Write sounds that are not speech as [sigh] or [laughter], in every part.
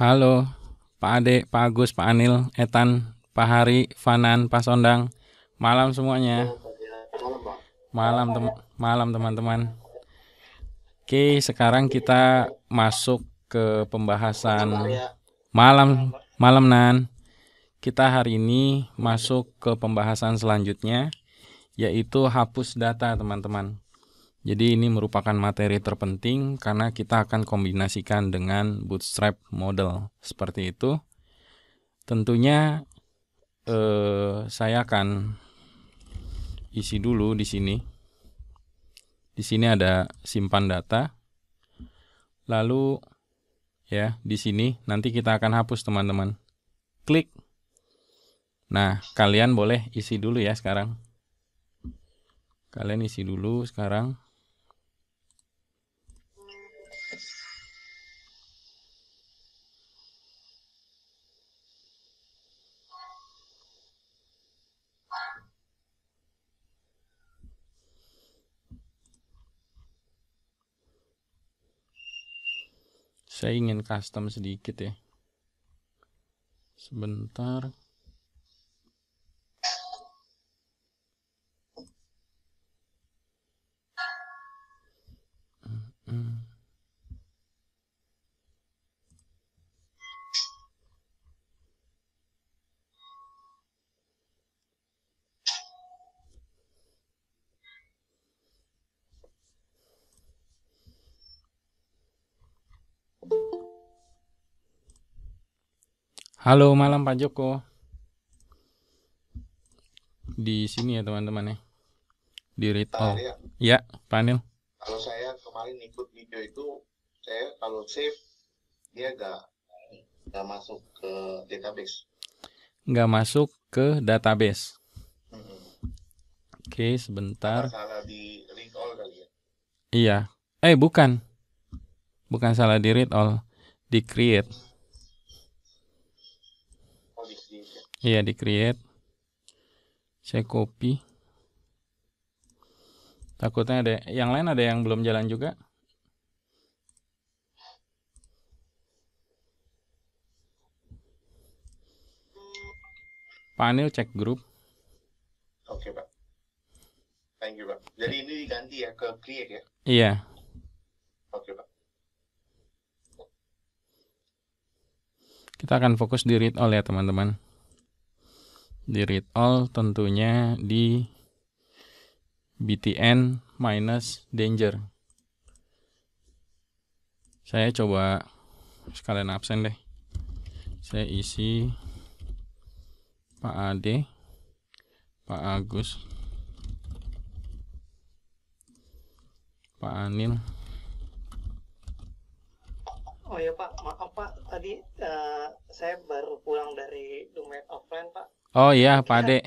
Halo, Pak Ade, Pak Agus, Pak Anil, Etan, Pak Hari, Fanan, Pak Sondang. Malam semuanya. Malam, tem malam teman-teman. Oke, sekarang kita masuk ke pembahasan ya. malam malam Nan. Kita hari ini masuk ke pembahasan selanjutnya yaitu hapus data, teman-teman. Jadi ini merupakan materi terpenting karena kita akan kombinasikan dengan bootstrap model seperti itu. Tentunya eh, saya akan isi dulu di sini. Di sini ada simpan data. Lalu ya di sini nanti kita akan hapus teman-teman. Klik. Nah kalian boleh isi dulu ya sekarang. Kalian isi dulu sekarang. saya ingin custom sedikit ya sebentar Halo malam Pak Joko. Di sini ya teman-teman ya. Di read all. Oh. Ya, ya Pak Kalau saya kemarin ikut video itu, saya kalau save dia gak nggak masuk ke database. Nggak masuk ke database. Hmm. Oke sebentar. Apa salah di read all kali ya. Iya. Eh bukan. Bukan salah di read all, di create. Iya, di create. Saya copy. Takutnya ada yang lain ada yang belum jalan juga. Panel cek grup. Oke, Pak. Thank you, Pak. Jadi ini diganti ya ke create ya? Iya. Oke, Pak. Kita akan fokus di read all ya, teman-teman di read all tentunya di btn minus danger saya coba sekalian absen deh saya isi Pak Ade Pak Agus Pak Anil Oh ya Pak, maaf Pak, tadi uh, saya baru pulang dari Dumet Offline Oh iya, iya, Pak Ade.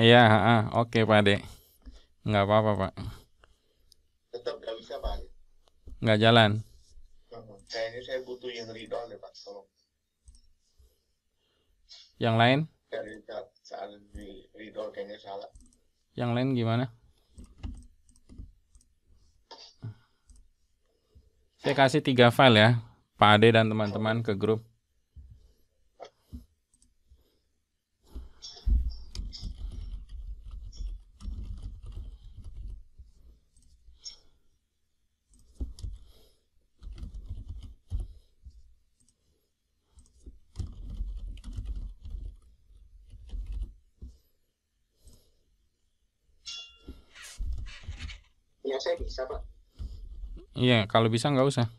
Iya, [laughs] iya oke Pak Ade. Enggak apa-apa, Pak. Tetap enggak bisa, Pak. Enggak jalan. Kayaknya saya butuh yang ridho deh, ya, Pak. Tolong. Yang lain? Ridho kayaknya salah. Yang lain gimana? Saya kasih tiga file ya, Pak Ade dan teman-teman ke grup. Iya saya bisa pak iya kalau bisa nggak usah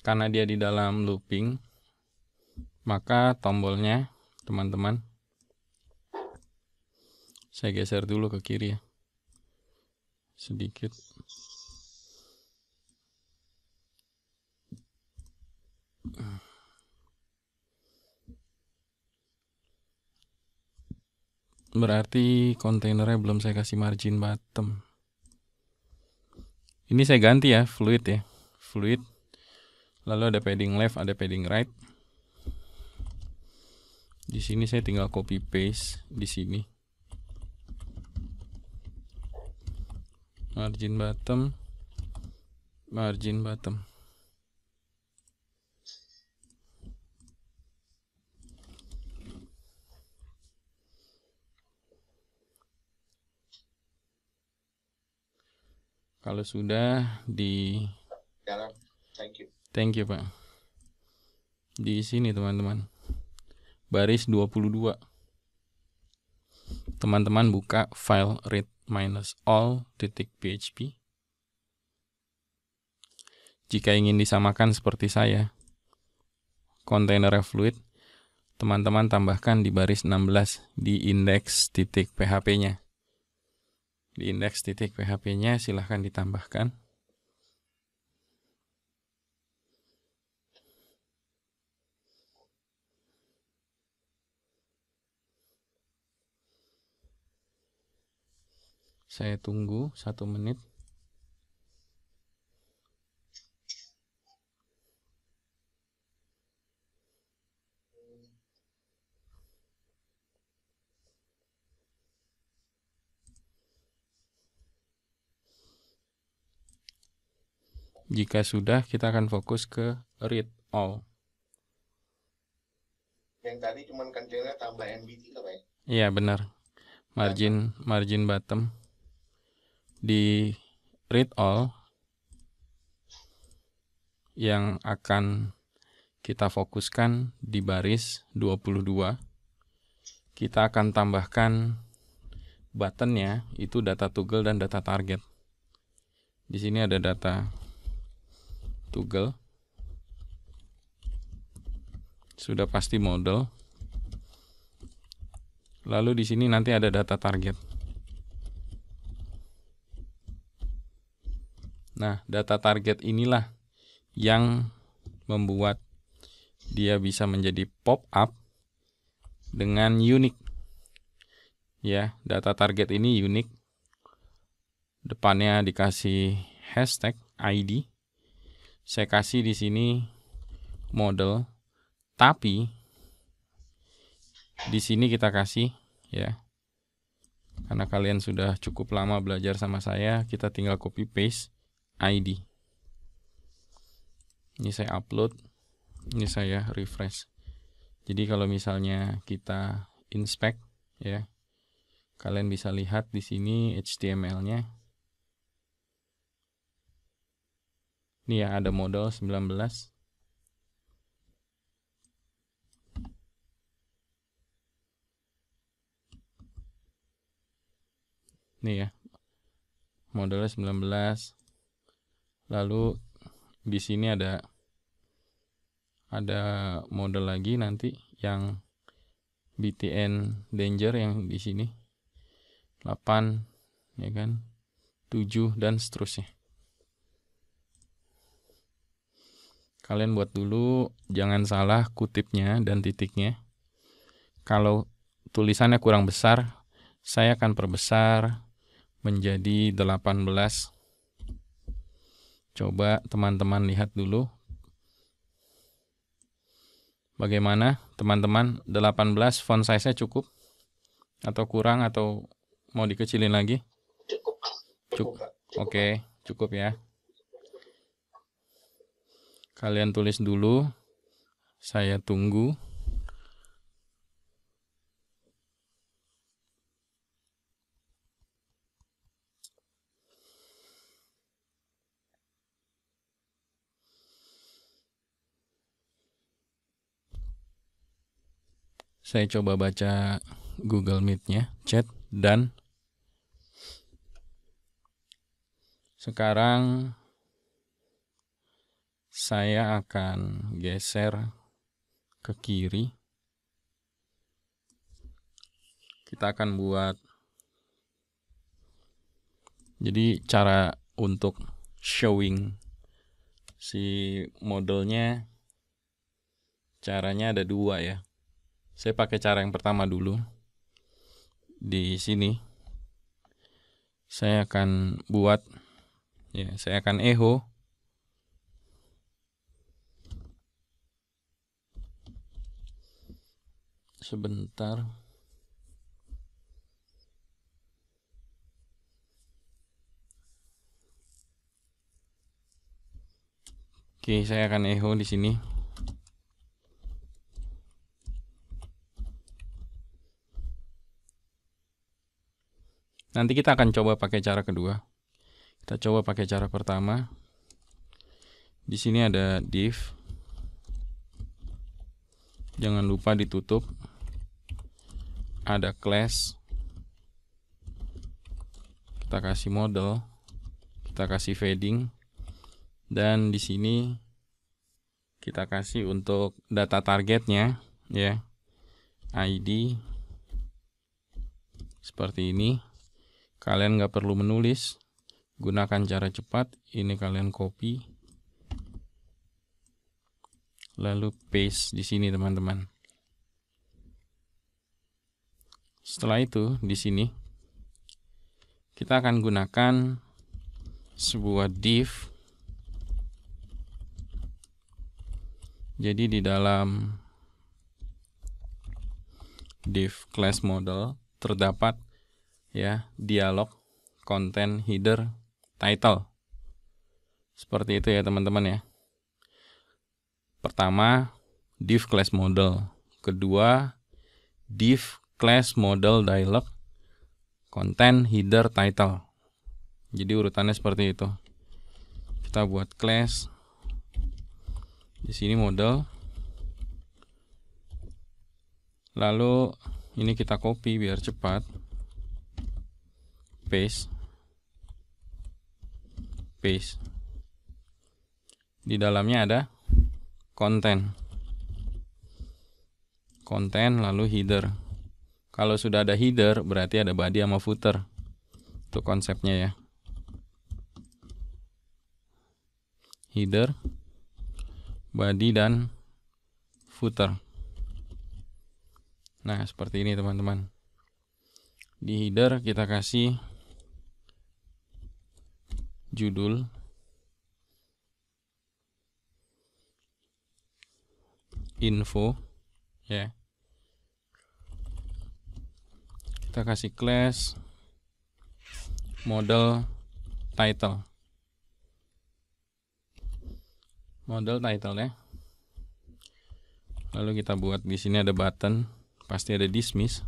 karena dia di dalam looping maka tombolnya teman-teman saya geser dulu ke kiri ya sedikit berarti kontainernya belum saya kasih margin bottom ini saya ganti ya fluid ya fluid lalu ada padding left ada padding right di sini saya tinggal copy paste di sini margin bottom margin bottom kalau sudah di dalam thank you Thank you, Pak. Di sini, teman-teman. Baris 22. Teman-teman buka file read minus all titik PHP. Jika ingin disamakan seperti saya, kontainer fluid, teman-teman tambahkan di baris 16 di indeks titik PHP-nya. Di indeks titik PHP-nya silahkan ditambahkan. Saya tunggu satu menit. Jika sudah, kita akan fokus ke read all. Yang tadi cuman kencengnya tambah MBT apa Iya, benar. Margin margin bottom di read all yang akan kita fokuskan di baris 22 kita akan tambahkan buttonnya itu data toggle dan data target di sini ada data toggle sudah pasti model lalu di sini nanti ada data target Nah, data target inilah yang membuat dia bisa menjadi pop up dengan unik. Ya, data target ini unik. Depannya dikasih hashtag ID. Saya kasih di sini model, tapi di sini kita kasih ya. Karena kalian sudah cukup lama belajar sama saya, kita tinggal copy paste ID. Ini saya upload, ini saya refresh. Jadi kalau misalnya kita inspect ya, kalian bisa lihat di sini HTML-nya. Ini ya ada modal 19. Nih ya. modelnya 19 lalu di sini ada ada model lagi nanti yang BTN danger yang di sini 8 ya kan 7 dan seterusnya kalian buat dulu jangan salah kutipnya dan titiknya kalau tulisannya kurang besar saya akan perbesar menjadi 18 Coba teman-teman lihat dulu. Bagaimana teman-teman 18 font size-nya cukup? Atau kurang atau mau dikecilin lagi? Cukup. Oke, okay, cukup ya. Kalian tulis dulu. Saya tunggu. Saya coba baca Google Meet-nya, chat dan sekarang saya akan geser ke kiri. Kita akan buat jadi cara untuk showing si modelnya caranya ada dua ya saya pakai cara yang pertama dulu. Di sini saya akan buat ya, saya akan echo sebentar. Oke, saya akan echo di sini. Nanti kita akan coba pakai cara kedua. Kita coba pakai cara pertama. Di sini ada div. Jangan lupa ditutup. Ada class. Kita kasih model. Kita kasih fading. Dan di sini kita kasih untuk data targetnya ya. ID seperti ini Kalian nggak perlu menulis, gunakan cara cepat. Ini kalian copy, lalu paste di sini teman-teman. Setelah itu di sini kita akan gunakan sebuah div. Jadi di dalam div class model terdapat ya dialog konten header title seperti itu ya teman-teman ya pertama div class model kedua div class model dialog konten header title jadi urutannya seperti itu kita buat class di sini model lalu ini kita copy biar cepat paste paste di dalamnya ada konten konten lalu header kalau sudah ada header berarti ada body sama footer itu konsepnya ya header body dan footer nah seperti ini teman-teman di header kita kasih judul info ya kita kasih class model title model title ya lalu kita buat di sini ada button pasti ada dismiss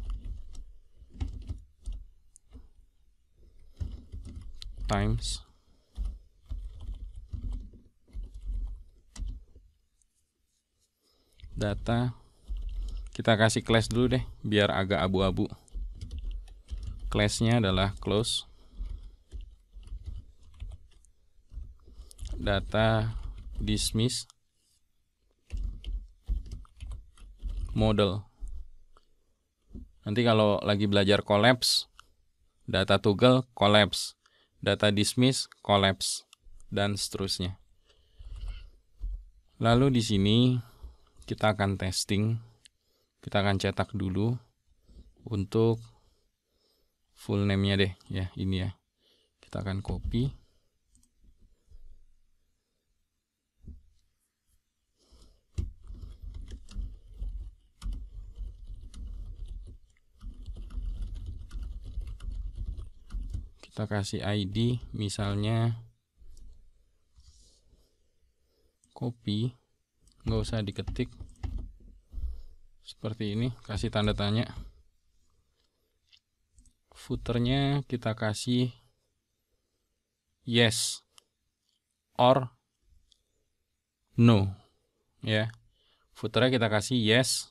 times data kita kasih class dulu deh biar agak abu-abu classnya adalah close data dismiss model nanti kalau lagi belajar collapse data toggle collapse data dismiss collapse dan seterusnya lalu di sini kita akan testing kita akan cetak dulu untuk full name-nya deh ya ini ya kita akan copy kita kasih ID misalnya copy nggak usah diketik seperti ini kasih tanda tanya footernya kita kasih yes or no ya footernya kita kasih yes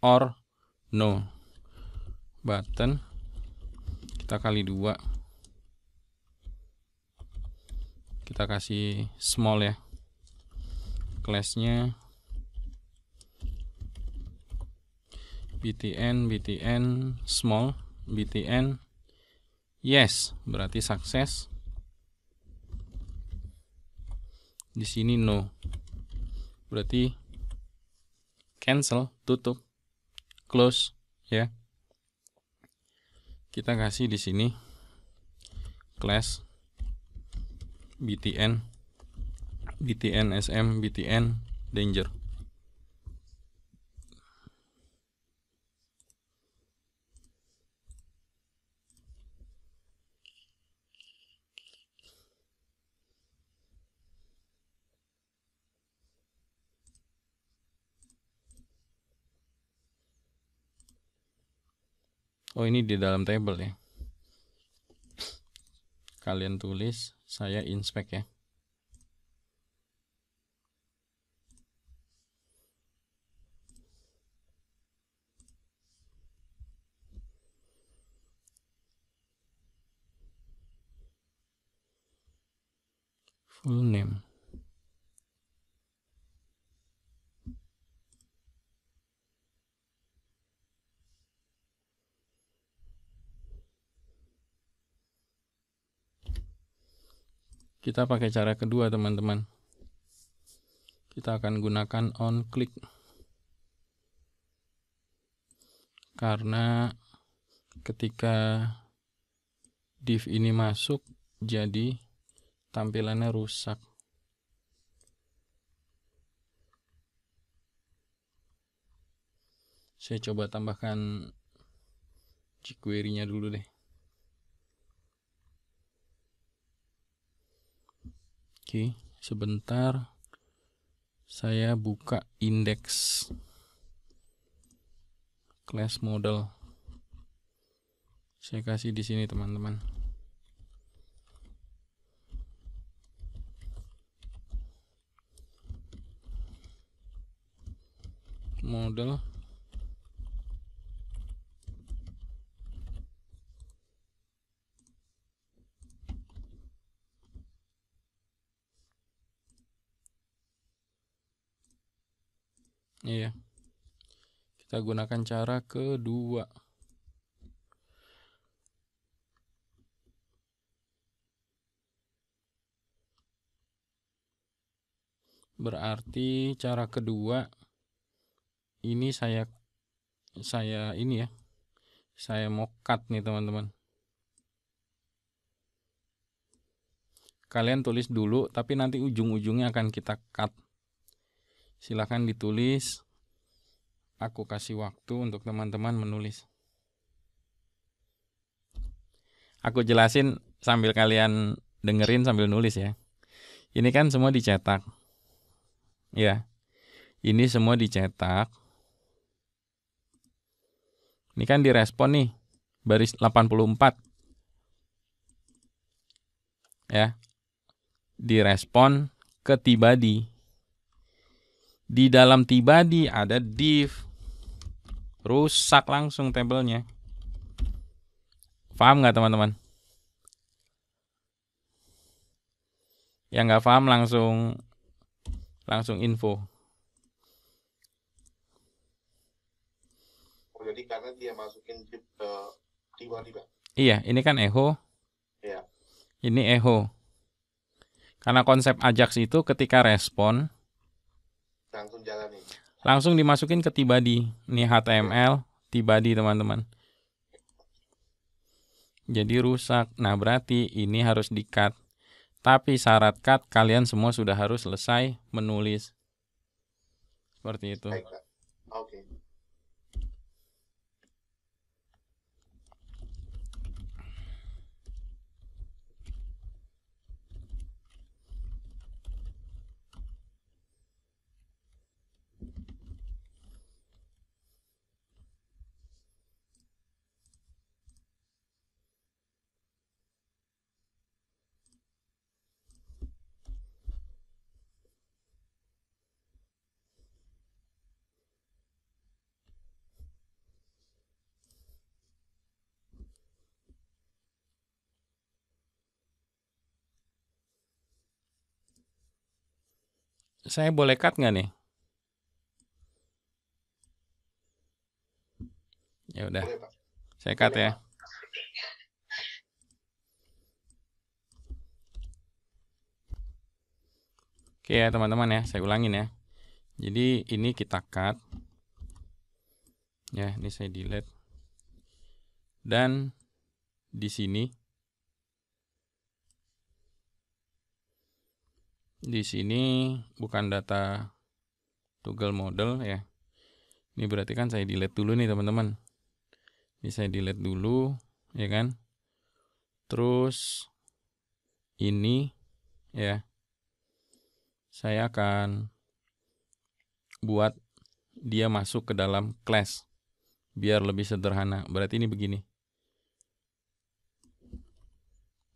or no button kita kali dua kita kasih small ya classnya BTN, BTN, small, BTN, yes, berarti sukses. Di sini no, berarti cancel, tutup, close, ya. Kita kasih di sini class BTN, BTN SM, BTN danger. oh ini di dalam table ya kalian tulis saya inspect ya full name Kita pakai cara kedua teman-teman. Kita akan gunakan on click. Karena ketika div ini masuk jadi tampilannya rusak. Saya coba tambahkan jQuery-nya dulu deh. Oke, sebentar. Saya buka indeks class model. Saya kasih di sini teman-teman. Model Kita gunakan cara kedua. Berarti cara kedua ini saya saya ini ya. Saya mau cut nih teman-teman. Kalian tulis dulu tapi nanti ujung-ujungnya akan kita cut. Silahkan ditulis aku kasih waktu untuk teman-teman menulis. Aku jelasin sambil kalian dengerin sambil nulis ya. Ini kan semua dicetak. Ya. Ini semua dicetak. Ini kan direspon nih baris 84. Ya. Direspon ke tibadi. Di dalam tibadi ada div, rusak langsung tempelnya paham nggak teman-teman yang nggak paham langsung langsung info Oh jadi karena dia masukin tiba-tiba eh, iya ini kan echo iya. ini echo karena konsep Ajax itu ketika respon langsung jalanin langsung dimasukin ke Tibadi. Ini HTML Tibadi teman-teman. Jadi rusak. Nah, berarti ini harus di-cut. Tapi syarat cut kalian semua sudah harus selesai menulis. Seperti itu. Oke. Okay. saya boleh cut nggak nih? Ya udah, saya cut ya. Oke ya teman-teman ya, saya ulangin ya. Jadi ini kita cut. Ya, ini saya delete. Dan di sini di sini bukan data toggle model ya. Ini berarti kan saya delete dulu nih teman-teman. Ini saya delete dulu, ya kan? Terus ini ya. Saya akan buat dia masuk ke dalam class biar lebih sederhana. Berarti ini begini.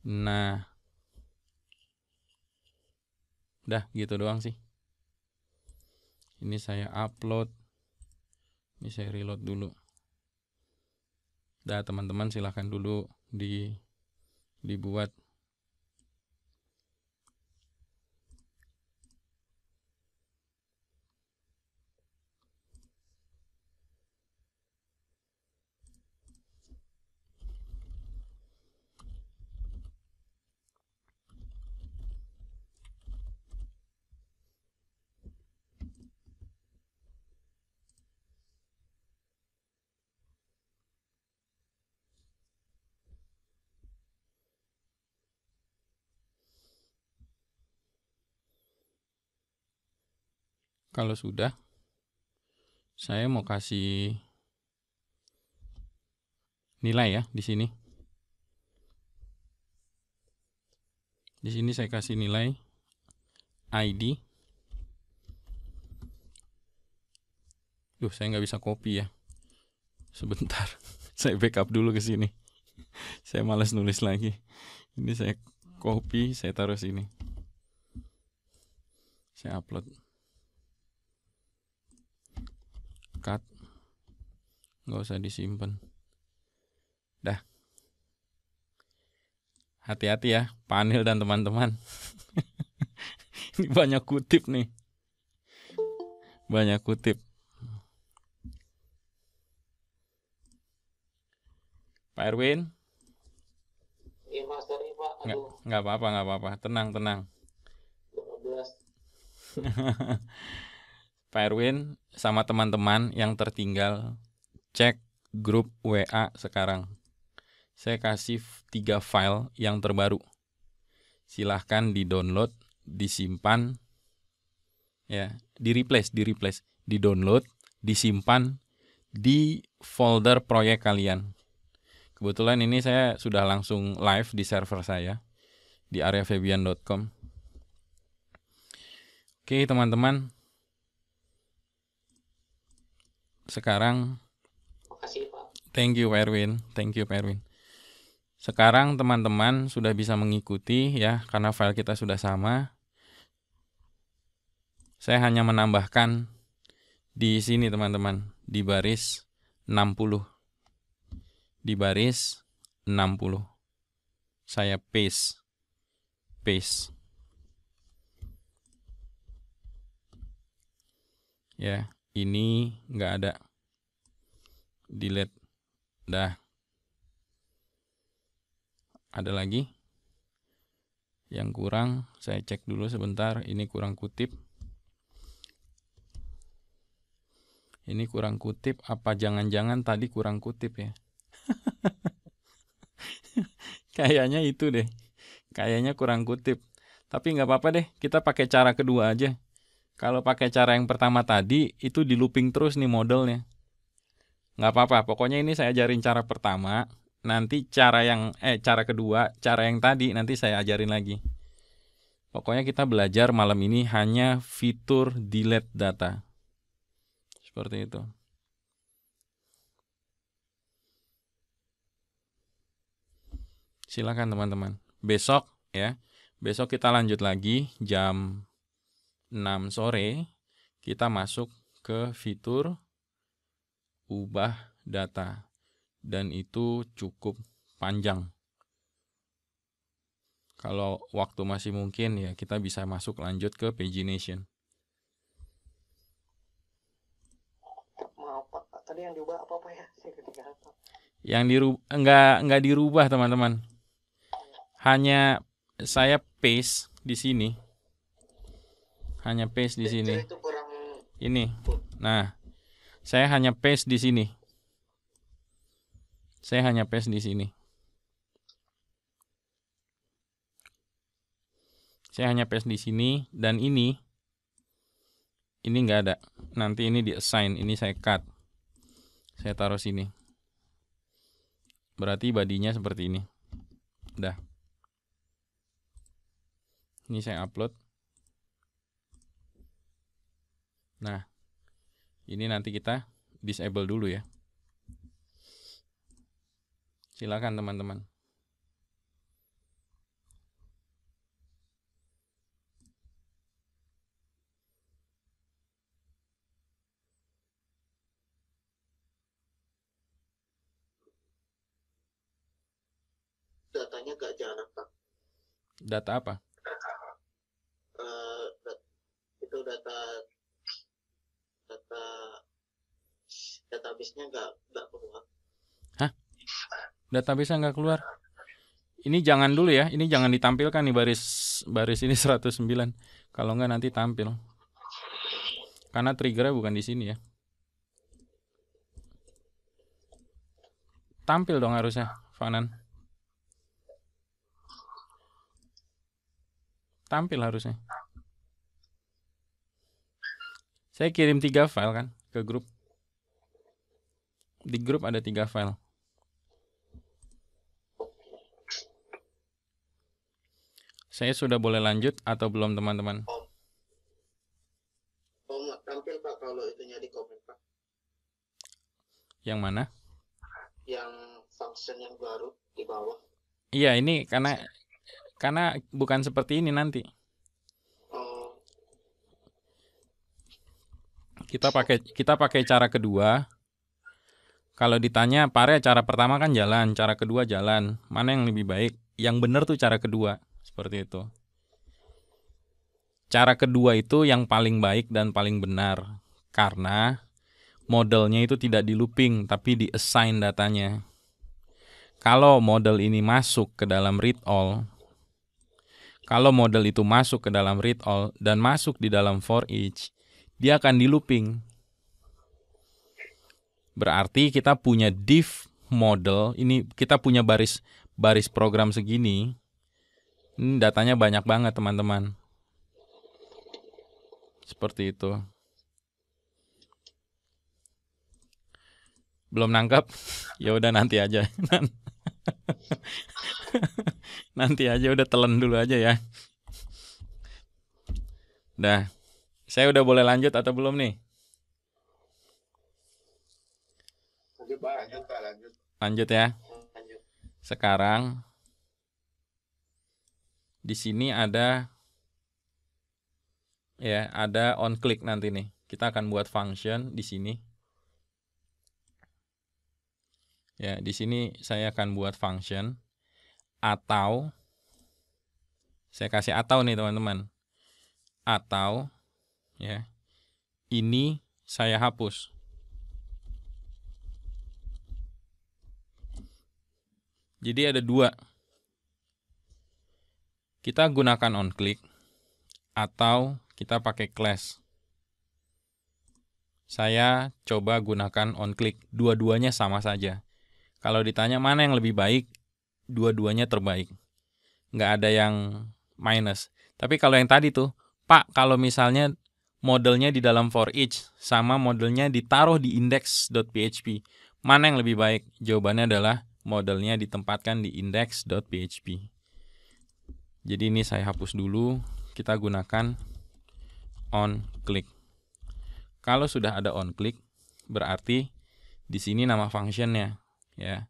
Nah, Dah gitu doang sih. Ini saya upload. Ini saya reload dulu. Dah teman-teman silahkan dulu di dibuat kalau sudah saya mau kasih nilai ya di sini. Di sini saya kasih nilai ID. Duh, saya nggak bisa copy ya. Sebentar, [laughs] saya backup dulu ke sini. [laughs] saya males nulis lagi. Ini saya copy, saya taruh sini. Saya upload. cut nggak usah disimpan dah hati-hati ya panel dan teman-teman [laughs] ini banyak kutip nih banyak kutip Pak Erwin Iya Mas dari Pak Nggak apa-apa nggak apa-apa tenang tenang [laughs] Pak Erwin sama teman-teman yang tertinggal cek grup WA sekarang. Saya kasih tiga file yang terbaru. Silahkan di-download, disimpan, ya, di-replace, di-replace, di-download, disimpan di folder proyek kalian. Kebetulan ini saya sudah langsung live di server saya di areafabian.com. Oke, teman-teman, sekarang Thank you Erwin, thank you Erwin. Sekarang teman-teman sudah bisa mengikuti ya karena file kita sudah sama. Saya hanya menambahkan di sini teman-teman di baris 60. Di baris 60. Saya paste. Paste. Ya ini nggak ada delete dah ada lagi yang kurang saya cek dulu sebentar ini kurang kutip ini kurang kutip apa jangan-jangan tadi kurang kutip ya [laughs] kayaknya itu deh kayaknya kurang kutip tapi nggak apa-apa deh kita pakai cara kedua aja kalau pakai cara yang pertama tadi itu di looping terus nih modelnya. Nggak apa-apa, pokoknya ini saya ajarin cara pertama, nanti cara yang eh cara kedua, cara yang tadi nanti saya ajarin lagi. Pokoknya kita belajar malam ini hanya fitur delete data. Seperti itu. Silakan teman-teman. Besok ya. Besok kita lanjut lagi jam 6 sore kita masuk ke fitur ubah data dan itu cukup panjang. Kalau waktu masih mungkin ya kita bisa masuk lanjut ke pagination. Maaf Pak, tadi yang diubah apa apa ya? Yang dirubah enggak enggak dirubah teman-teman. Hanya saya paste di sini hanya paste di sini. Ini. Nah, saya hanya paste di sini. Saya hanya paste di sini. Saya hanya paste di sini dan ini ini enggak ada. Nanti ini di assign, ini saya cut. Saya taruh sini. Berarti badinya seperti ini. Udah. Ini saya upload. Nah, ini nanti kita disable dulu ya. Silakan teman-teman. Datanya gak jalan, Data apa? uh, itu data uh, database-nya nggak nggak keluar. Hah? Database-nya nggak keluar? Ini jangan dulu ya, ini jangan ditampilkan nih baris baris ini 109. Kalau nggak nanti tampil. Karena triggernya bukan di sini ya. Tampil dong harusnya, Fanan. Tampil harusnya. Saya kirim tiga file kan ke grup. Di grup ada tiga file. Saya sudah boleh lanjut atau belum teman-teman? tampil Pak kalau itunya di komen Pak. Yang mana? Yang function yang baru di bawah. Iya, ini karena karena bukan seperti ini nanti. Kita pakai kita pakai cara kedua. Kalau ditanya Pare cara pertama kan jalan, cara kedua jalan. Mana yang lebih baik? Yang benar tuh cara kedua, seperti itu. Cara kedua itu yang paling baik dan paling benar karena modelnya itu tidak di looping tapi di assign datanya. Kalau model ini masuk ke dalam read all, kalau model itu masuk ke dalam read all dan masuk di dalam for each, dia akan di looping. Berarti kita punya div model, ini kita punya baris baris program segini. Ini hmm, datanya banyak banget, teman-teman. Seperti itu. Belum nangkap? [laughs] Ya udah nanti aja. [laughs] nanti aja udah telan dulu aja ya. Dah. Saya udah boleh lanjut atau belum nih? Lanjut, Pak. Lanjut, Pak. Lanjut. Lanjut ya. Lanjut. Sekarang di sini ada ya, ada on click nanti nih. Kita akan buat function di sini. Ya, di sini saya akan buat function atau saya kasih atau nih teman-teman. Atau ya. Ini saya hapus. Jadi ada dua. Kita gunakan on click atau kita pakai class. Saya coba gunakan on click. Dua-duanya sama saja. Kalau ditanya mana yang lebih baik, dua-duanya terbaik. Nggak ada yang minus. Tapi kalau yang tadi tuh, Pak, kalau misalnya modelnya di dalam for each sama modelnya ditaruh di index.php. Mana yang lebih baik? Jawabannya adalah modelnya ditempatkan di index.php. Jadi ini saya hapus dulu, kita gunakan on click. Kalau sudah ada on click, berarti di sini nama functionnya ya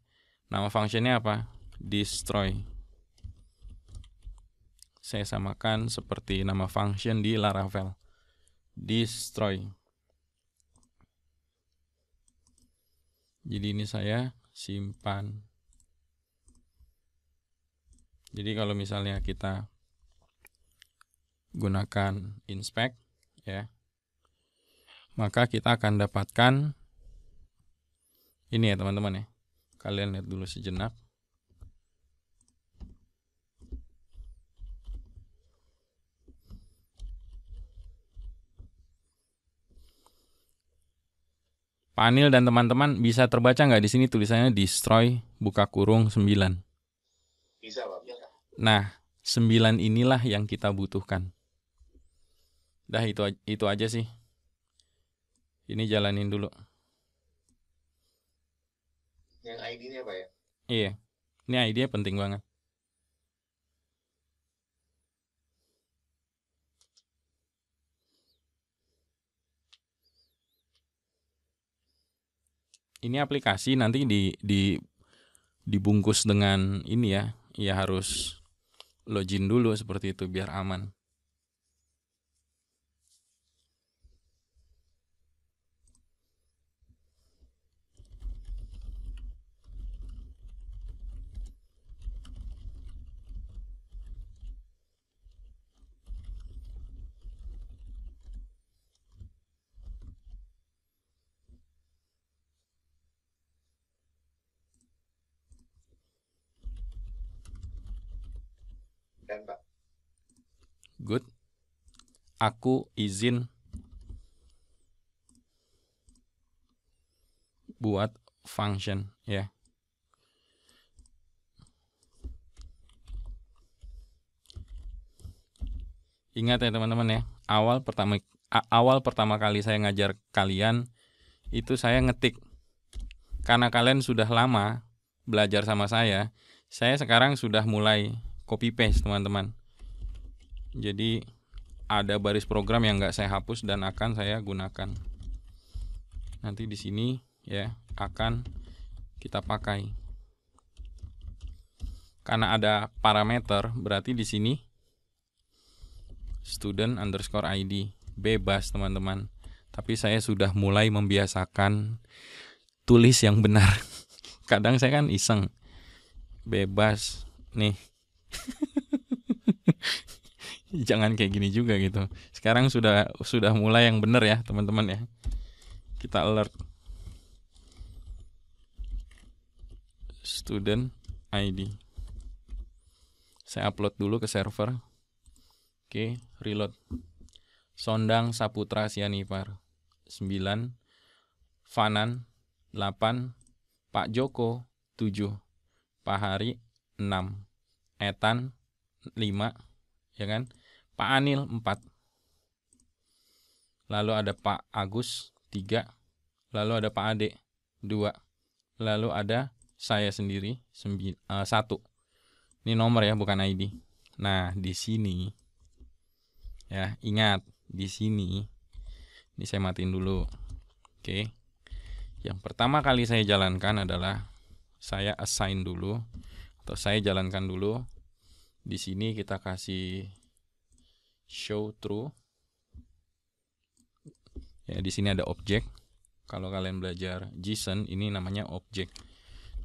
nama functionnya apa destroy saya samakan seperti nama function di Laravel destroy jadi ini saya simpan jadi kalau misalnya kita gunakan inspect ya maka kita akan dapatkan ini ya teman-teman ya kalian lihat dulu sejenak Anil dan teman-teman bisa terbaca nggak di sini tulisannya destroy buka kurung 9. Bisa, Pak. Bisa. Nah, 9 inilah yang kita butuhkan. Dah itu itu aja sih. Ini jalanin dulu. Yang ID-nya apa ya? Iya. Ini ID-nya penting banget. ini aplikasi nanti di di dibungkus dengan ini ya ya harus login dulu seperti itu biar aman demikian Pak. Good. Aku izin buat function ya. Yeah. Ingat ya teman-teman ya, awal pertama awal pertama kali saya ngajar kalian itu saya ngetik karena kalian sudah lama belajar sama saya, saya sekarang sudah mulai copy paste teman-teman jadi ada baris program yang nggak saya hapus dan akan saya gunakan nanti di sini ya akan kita pakai karena ada parameter berarti di sini student underscore id bebas teman-teman tapi saya sudah mulai membiasakan tulis yang benar [laughs] kadang saya kan iseng bebas nih [laughs] Jangan kayak gini juga gitu. Sekarang sudah sudah mulai yang benar ya, teman-teman ya. Kita alert. Student ID. Saya upload dulu ke server. Oke, reload. Sondang Saputra Sianipar 9 Fanan 8 Pak Joko 7 Pak Hari 6 Etan 5 ya kan Pak Anil 4 lalu ada Pak Agus 3 lalu ada Pak Ade 2 lalu ada saya sendiri 1 uh, eh, ini nomor ya bukan ID nah di sini ya ingat di sini ini saya matiin dulu oke yang pertama kali saya jalankan adalah saya assign dulu saya jalankan dulu di sini kita kasih show true ya di sini ada objek kalau kalian belajar JSON ini namanya objek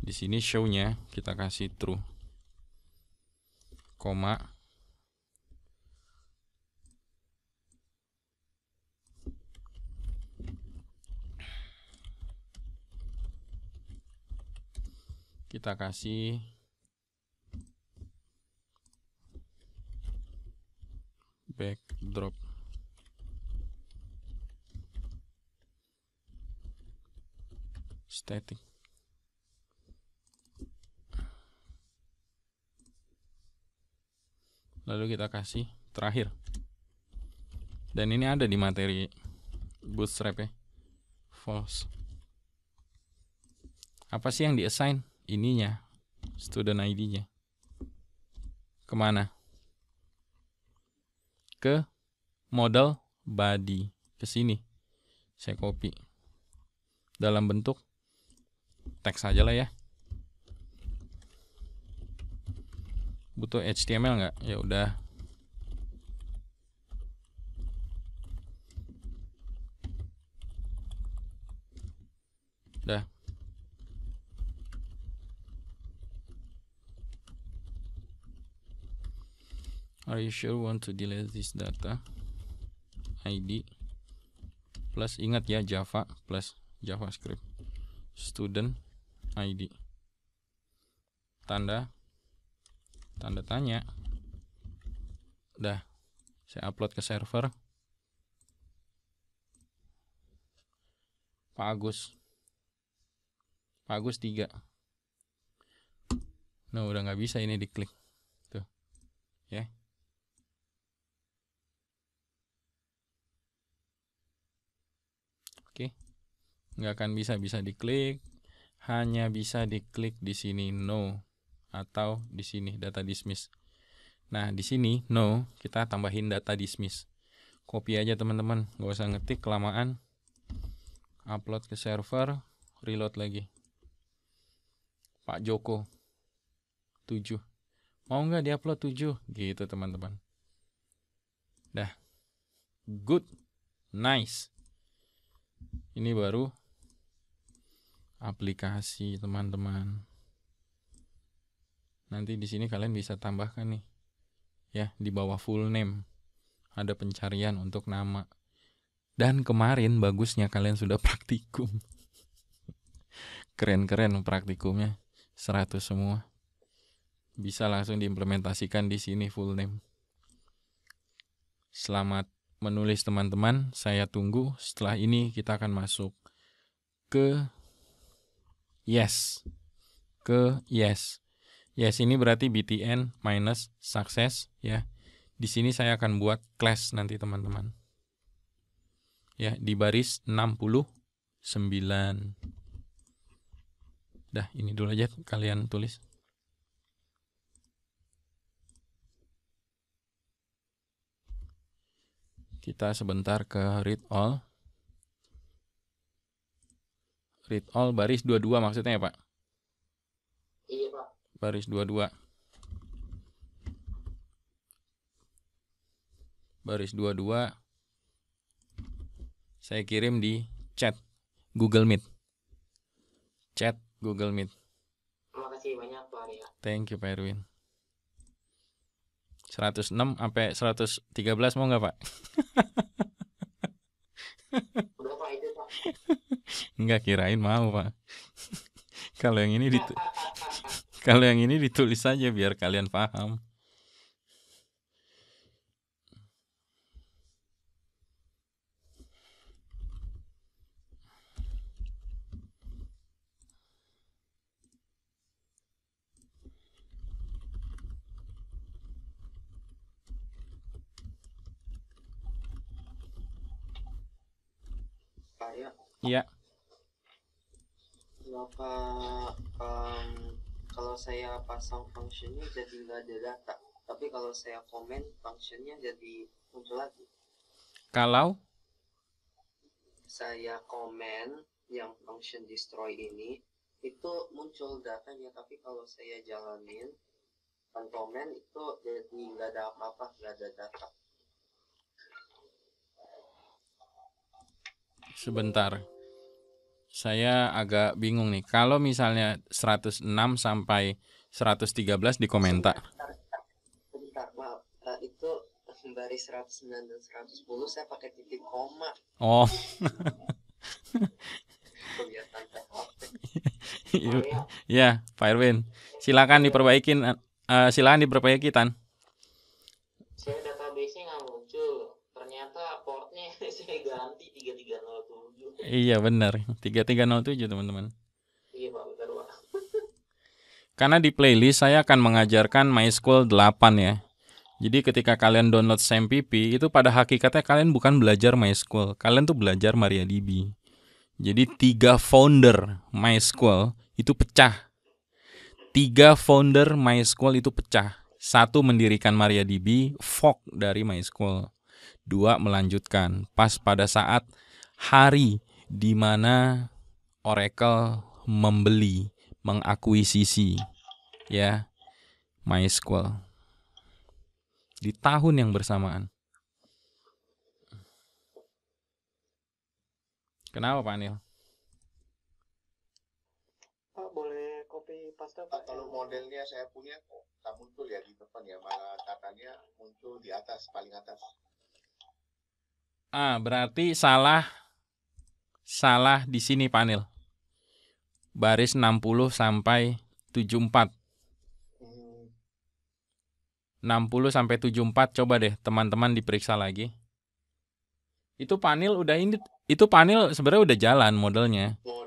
di sini show-nya kita kasih true koma kita kasih backdrop static lalu kita kasih terakhir dan ini ada di materi bootstrap ya false apa sih yang di assign ininya student ID nya kemana ke model body ke sini. Saya copy dalam bentuk teks aja lah ya. Butuh HTML nggak? Ya udah are you sure want to delete this data id plus ingat ya java plus javascript student id tanda tanda tanya dah saya upload ke server Pak Agus Pak Agus 3 Nah udah nggak bisa ini diklik Tuh Ya yeah. nggak akan bisa bisa diklik hanya bisa diklik di sini no atau di sini data dismiss nah di sini no kita tambahin data dismiss copy aja teman-teman gak usah ngetik kelamaan upload ke server reload lagi Pak Joko 7 mau nggak di upload 7 gitu teman-teman dah good nice ini baru aplikasi teman-teman nanti di sini kalian bisa tambahkan nih ya di bawah full name ada pencarian untuk nama dan kemarin bagusnya kalian sudah [laughs] praktikum keren-keren praktikumnya 100 semua bisa langsung diimplementasikan di sini full name selamat menulis teman-teman saya tunggu setelah ini kita akan masuk ke yes ke yes. Yes ini berarti BTN minus success ya. Di sini saya akan buat class nanti teman-teman. Ya, di baris 69. Dah, ini dulu aja kalian tulis. Kita sebentar ke read all read all baris 22 maksudnya ya Pak? Iya Pak. Baris 22. Baris 22 saya kirim di chat Google Meet. Chat Google Meet. Terima kasih banyak Pak Arya. Thank you Pak Erwin. 106 sampai 113 mau nggak Pak? Berapa itu Pak. [laughs] Enggak kirain mau, Pak. kalau yang ini ditu- kalau yang ini ditulis saja biar kalian paham. Iya kenapa um, kalau saya pasang functionnya jadi nggak ada data tapi kalau saya komen functionnya jadi muncul lagi kalau saya komen yang function destroy ini itu muncul datanya tapi kalau saya jalanin kan komen itu jadi nggak ada apa-apa nggak ada data sebentar saya agak bingung nih. Kalau misalnya 106 sampai 113 di komentar. Bentar, maaf. Uh, itu dari 109 dan 110 saya pakai titik koma. Oh. [laughs] Iya, ya, Pak Irwin. Silakan diperbaikin uh, silakan diperbaiki Tan. Iya benar, 3307 teman-teman. Iya, Karena di playlist saya akan mengajarkan MySQL 8 ya. Jadi ketika kalian download SMPP itu pada hakikatnya kalian bukan belajar MySQL, kalian tuh belajar MariaDB. Jadi tiga founder MySQL itu pecah. Tiga founder MySQL itu pecah. Satu mendirikan MariaDB, fork dari MySQL. Dua melanjutkan. Pas pada saat hari di mana Oracle membeli, mengakuisisi ya MySQL di tahun yang bersamaan. Kenapa Pak Anil? Pak boleh copy paste Pak. Kalau modelnya saya punya kok tak muncul ya di depan ya malah katanya muncul di atas paling atas. Ah berarti salah salah di sini panel. Baris 60 sampai 74. 60 sampai 74 coba deh teman-teman diperiksa lagi. Itu panel udah ini itu panel sebenarnya udah jalan modelnya. Oh,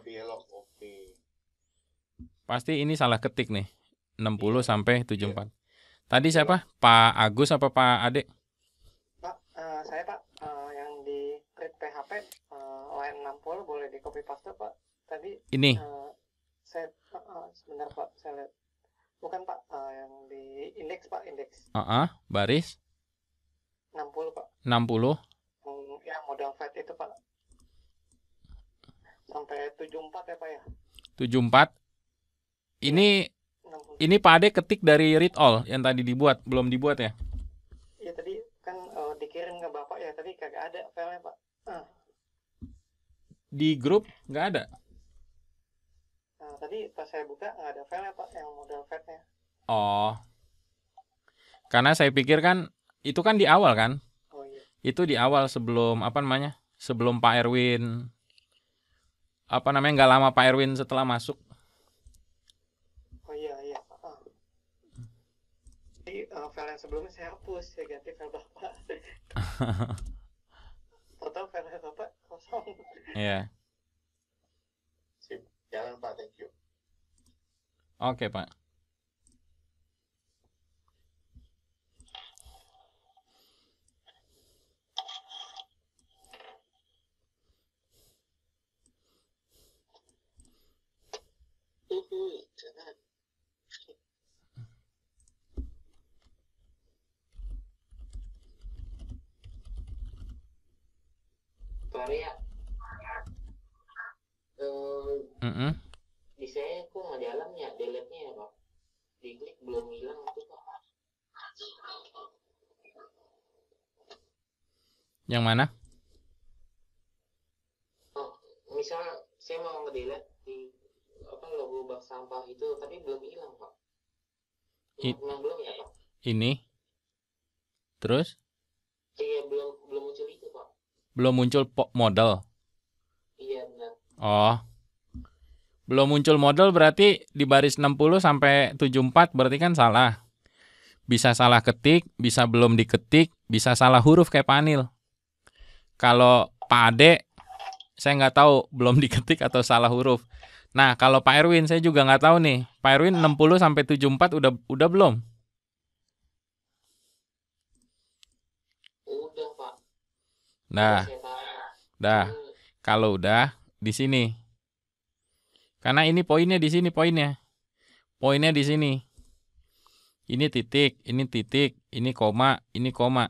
Pasti ini salah ketik nih. 60 iya. sampai 74. Iya. Tadi siapa? Pak Agus apa Pak Ade? Pak, uh, saya Pak uh, yang di PHP halaman 60 boleh di copy paste Pak. Tadi ini uh, saya uh, sebentar Pak, saya lihat. Bukan Pak, uh, yang di indeks Pak, indeks. Heeh, uh -uh, baris 60 Pak. 60. Hmm, ya modal Fed itu Pak. Sampai 74 ya Pak ya. 74. Ini ya, ini Pak Ade ketik dari read all yang tadi dibuat, belum dibuat ya? Iya tadi kan uh, dikirim ke Bapak ya, tadi kagak ada filenya Pak. Uh di grup nggak ada nah, tadi pas saya buka nggak ada file ya pak yang model file-nya oh karena saya pikir kan itu kan di awal kan oh, iya. itu di awal sebelum apa namanya sebelum Pak Erwin apa namanya nggak lama Pak Erwin setelah masuk oh iya iya uh. jadi uh, file yang sebelumnya saya hapus saya ganti file bapak total [laughs] file bapak something. Yeah. Sí, ya, thank you. Okay, bye. Terus? Iya, belum belum muncul itu, Pak. Belum muncul pop model. Iya, benar. Oh. Belum muncul model berarti di baris 60 sampai 74 berarti kan salah. Bisa salah ketik, bisa belum diketik, bisa salah huruf kayak Panil. Kalau Pak Ade saya nggak tahu belum [laughs] diketik atau salah huruf. Nah, kalau Pak Erwin saya juga nggak tahu nih. Pak Erwin 60 sampai 74 udah udah belum? Nah, dah. Dah. Hmm. Kalau udah di sini. Karena ini poinnya di sini poinnya. Poinnya di sini. Ini titik, ini titik, ini koma, ini koma.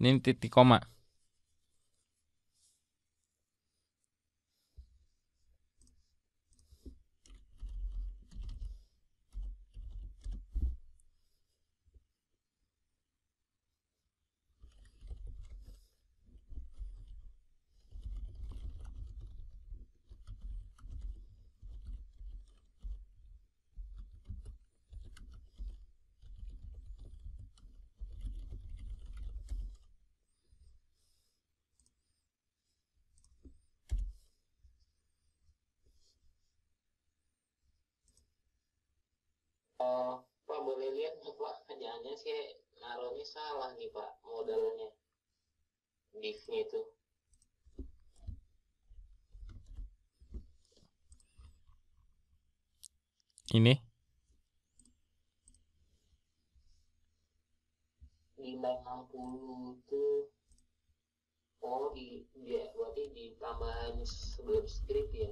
Ini titik koma. Eh, Pak boleh lihat nggak Pak kerjaannya sih naruhnya salah nih Pak modalnya divnya itu ini nilai 60 itu oh di ya berarti ditambahin sebelum script ya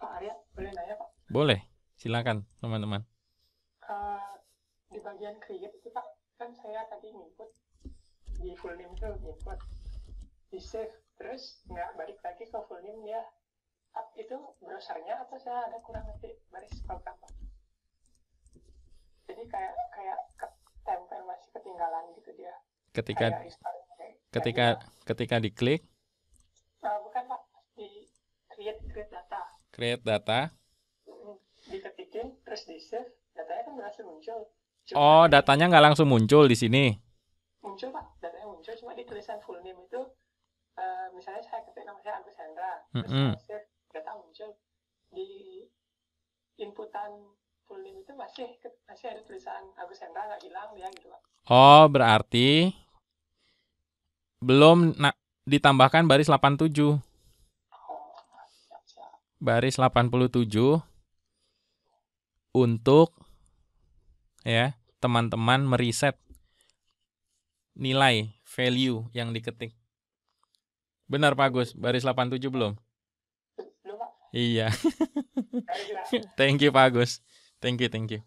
Pak Arya, boleh nanya Pak? Boleh, silakan teman-teman. Uh, di bagian create itu Pak, kan saya tadi ngikut di full name itu ngikut di save terus nggak balik lagi ke full name dia up itu browsernya atau saya ada kurang nanti baris program Pak? Jadi kayak kayak tempel masih ketinggalan gitu dia. Ketika ketika ketika diklik? Uh, bukan Pak, di create create data create data dibikin terus di save datanya kan langsung muncul cuma oh datanya nggak langsung muncul di sini muncul pak datanya muncul cuma di tulisan full name itu uh, misalnya saya ketik nama saya Agus Hendra mm -hmm. terus save data muncul di inputan full name itu masih masih ada tulisan Agus Hendra nggak hilang dia gitu pak oh berarti belum nak ditambahkan baris 87 baris 87 untuk ya teman-teman meriset nilai value yang diketik. Benar Pak Gus, baris 87 belum? Belum Pak. Iya. thank you Pak [laughs] Gus. Thank you, thank you.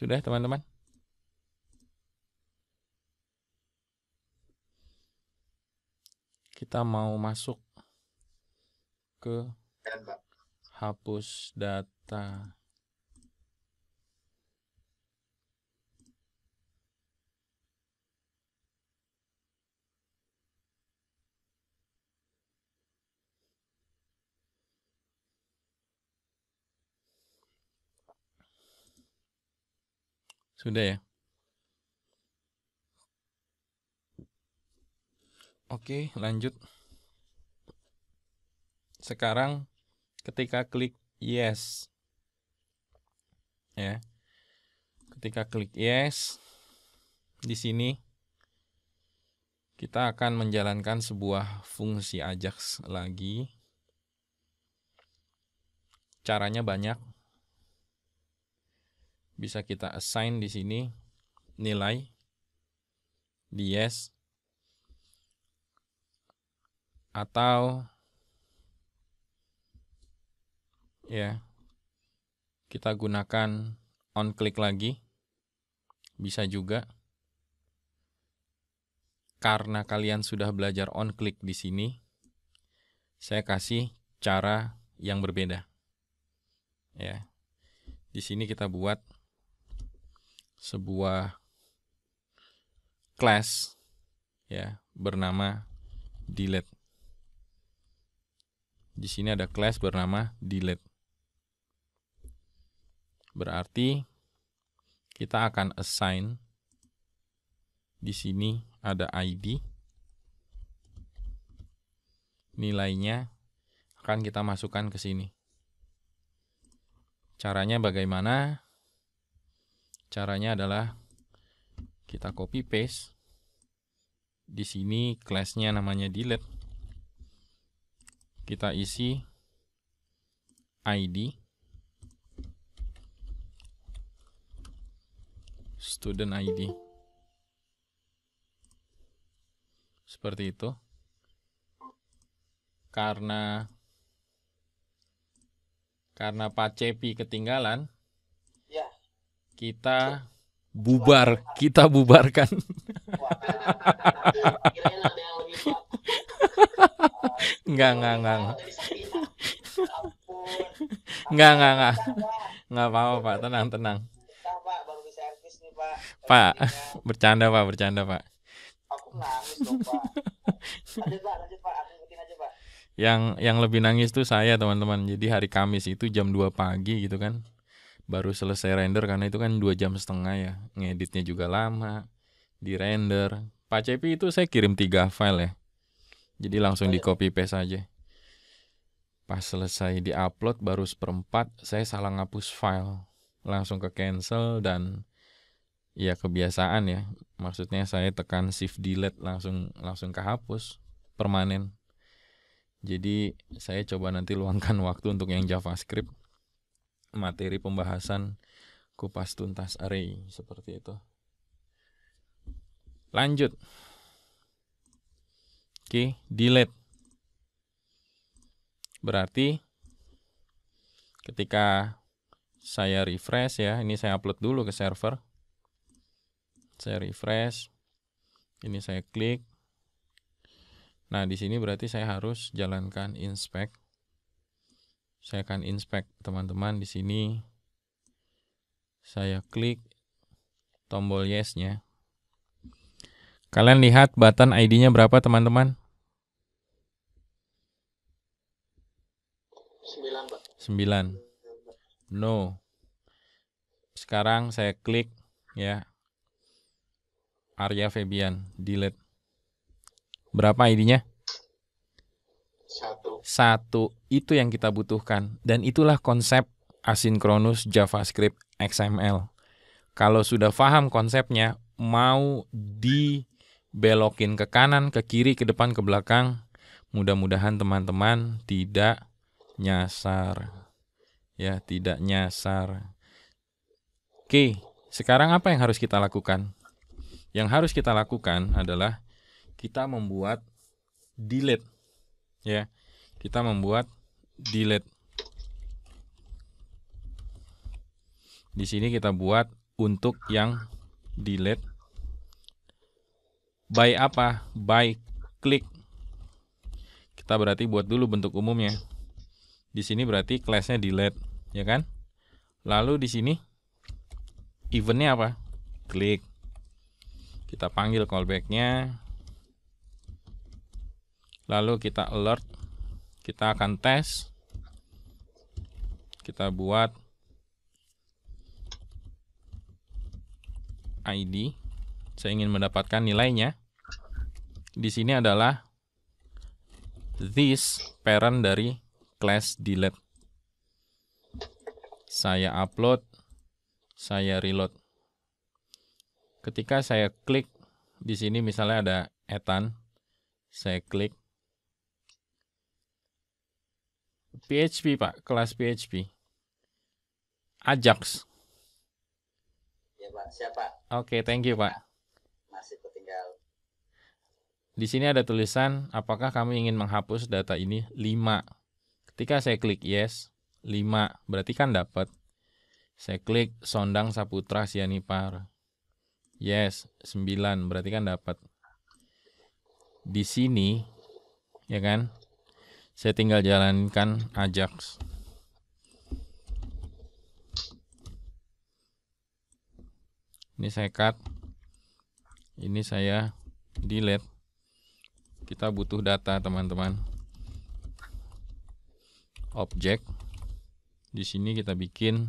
Sudah teman-teman? Kita mau masuk ke hapus data. Sudah ya. Oke, lanjut. Sekarang ketika klik yes. Ya. Ketika klik yes di sini kita akan menjalankan sebuah fungsi Ajax lagi. Caranya banyak bisa kita assign di sini nilai di yes atau ya kita gunakan on click lagi bisa juga karena kalian sudah belajar on click di sini saya kasih cara yang berbeda ya di sini kita buat sebuah class ya bernama delete. Di sini ada class bernama delete. Berarti kita akan assign di sini ada ID nilainya akan kita masukkan ke sini. Caranya bagaimana? Caranya adalah kita copy paste. Di sini classnya namanya delete. Kita isi ID student ID. Seperti itu. Karena karena Pak ketinggalan, kita bubar, kita bubarkan. nggak nggak, nggak, nggak, nggak, nggak, nggak, apa-apa, Pak. Tenang, tenang. Pak, bercanda, Pak, bercanda, Pak. Pak. Yang yang lebih nangis tuh saya, teman-teman. Jadi hari Kamis itu jam 2 pagi gitu kan baru selesai render karena itu kan dua jam setengah ya ngeditnya juga lama di render Pak Cepi itu saya kirim tiga file ya jadi langsung oh, iya. di copy paste aja pas selesai di upload baru seperempat saya salah ngapus file langsung ke cancel dan ya kebiasaan ya maksudnya saya tekan shift delete langsung langsung kehapus permanen jadi saya coba nanti luangkan [laughs] waktu untuk yang JavaScript materi pembahasan kupas tuntas array seperti itu. Lanjut. Oke, delete. Berarti ketika saya refresh ya, ini saya upload dulu ke server. Saya refresh. Ini saya klik. Nah, di sini berarti saya harus jalankan inspect saya akan inspect teman-teman di sini saya klik tombol yes-nya kalian lihat button ID-nya berapa teman-teman 9 no sekarang saya klik ya Arya Febian delete berapa ID-nya satu satu itu yang kita butuhkan dan itulah konsep asinkronus JavaScript XML. Kalau sudah paham konsepnya, mau dibelokin ke kanan, ke kiri, ke depan, ke belakang, mudah-mudahan teman-teman tidak nyasar. Ya, tidak nyasar. Oke, sekarang apa yang harus kita lakukan? Yang harus kita lakukan adalah kita membuat delete ya kita membuat delete. Di sini kita buat untuk yang delete by apa? By klik. Kita berarti buat dulu bentuk umumnya. Di sini berarti classnya delete, ya kan? Lalu di sini eventnya apa? Klik. Kita panggil callbacknya. Lalu kita alert kita akan tes. Kita buat ID. Saya ingin mendapatkan nilainya. Di sini adalah this parent dari class delete. Saya upload, saya reload. Ketika saya klik di sini misalnya ada etan, saya klik PHP Pak, kelas PHP. Ajax. Ya Pak, siap Oke, okay, thank you Pak. Masih tertinggal. Di sini ada tulisan, apakah kami ingin menghapus data ini? 5. Ketika saya klik yes, 5. Berarti kan dapat. Saya klik Sondang Saputra Sianipar. Yes, 9. Berarti kan dapat. Di sini, ya kan? Saya tinggal jalankan Ajax. Ini saya cut. Ini saya delete. Kita butuh data, teman-teman. Objek. Di sini kita bikin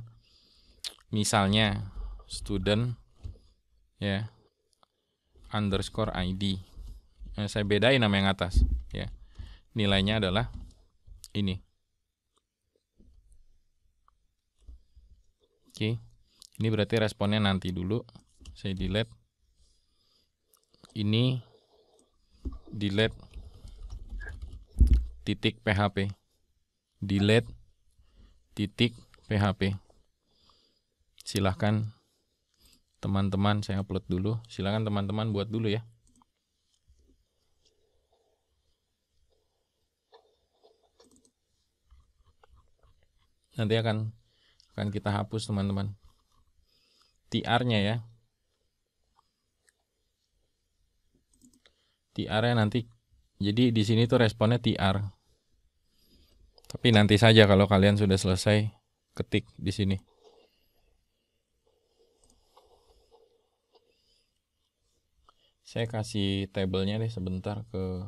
misalnya student ya underscore ID. Nah, eh, saya bedain nama yang atas ya. Nilainya adalah ini. Oke. Ini berarti responnya nanti dulu. Saya delete. Ini delete titik PHP. Delete titik PHP. Silahkan teman-teman saya upload dulu. Silahkan teman-teman buat dulu ya. nanti akan akan kita hapus teman-teman TR-nya ya TR-nya nanti jadi di sini tuh responnya TR tapi nanti saja kalau kalian sudah selesai ketik di sini saya kasih tabelnya deh sebentar ke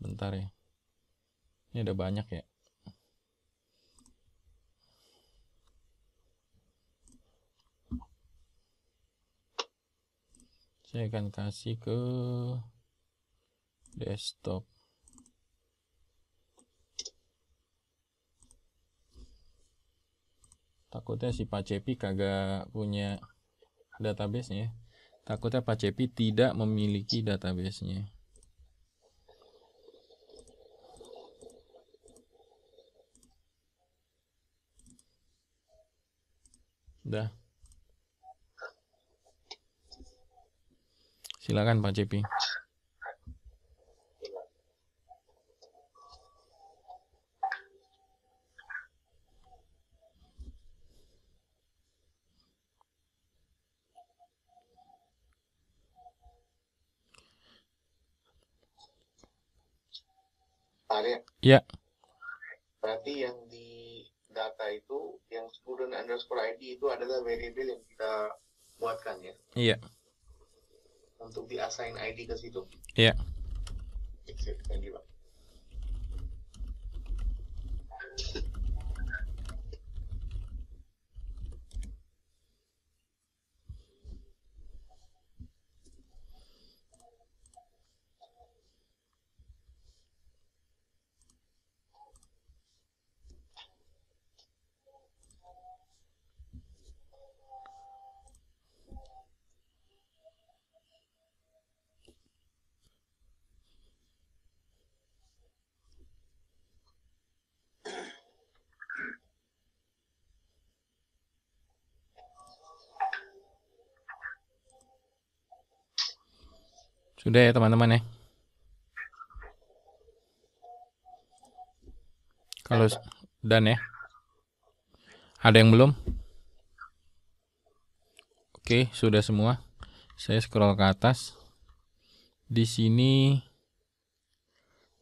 bentar ya ini ada banyak ya. Saya akan kasih ke desktop. Takutnya si Pak Cepi kagak punya database-nya. Ya. Takutnya Pak Cepi tidak memiliki database-nya. Udah. Silakan Pak Cepi. Arya. Ya. Berarti yang data itu yang student underscore ID itu adalah variable yang kita buatkan ya. Iya. Yeah. Untuk di assign ID ke situ. Iya. Yeah. Thank you, Pak. udah ya teman-teman ya. Kalau dan ya. Ada yang belum? Oke, sudah semua. Saya scroll ke atas. Di sini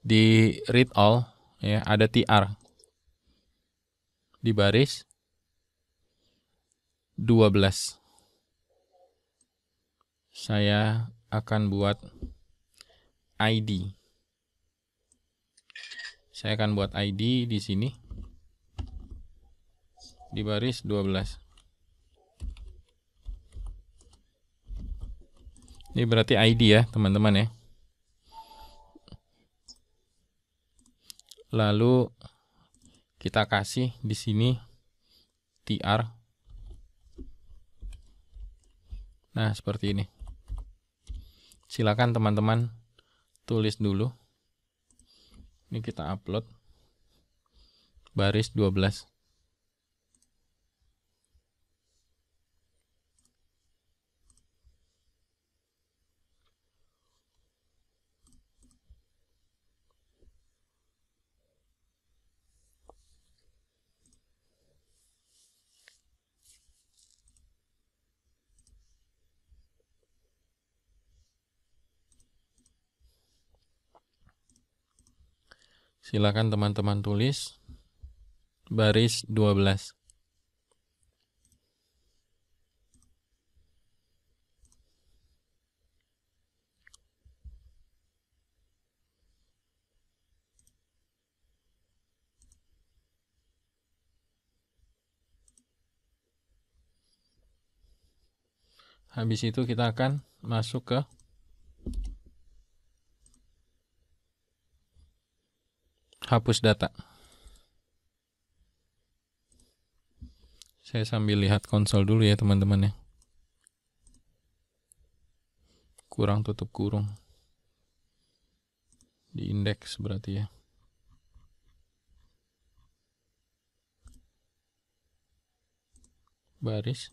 di read all ya, ada TR. Di baris 12. Saya akan buat ID. Saya akan buat ID di sini. Di baris 12. Ini berarti ID ya, teman-teman ya. Lalu kita kasih di sini TR. Nah, seperti ini silakan teman-teman tulis dulu ini kita upload baris 12 Silakan teman-teman tulis baris 12. Habis itu kita akan masuk ke hapus data. Saya sambil lihat konsol dulu ya teman-teman ya. Kurang tutup kurung. Di indeks berarti ya. Baris.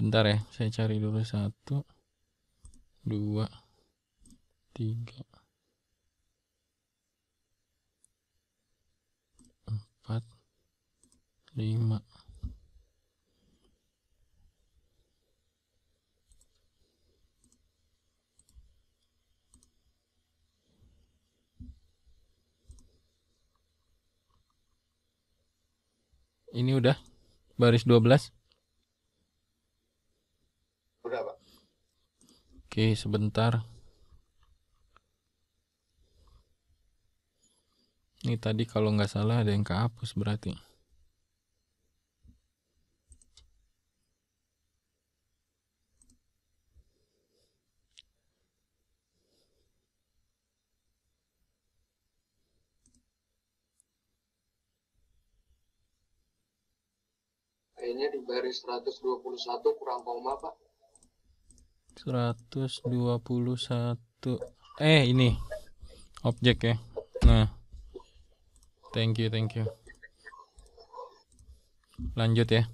bentar ya saya cari dulu satu dua tiga empat lima ini udah baris 12 Oke, sebentar. Ini tadi kalau nggak salah ada yang kehapus berarti. Kayaknya di baris 121 kurang koma, Pak. 121 eh ini objek ya nah thank you thank you lanjut ya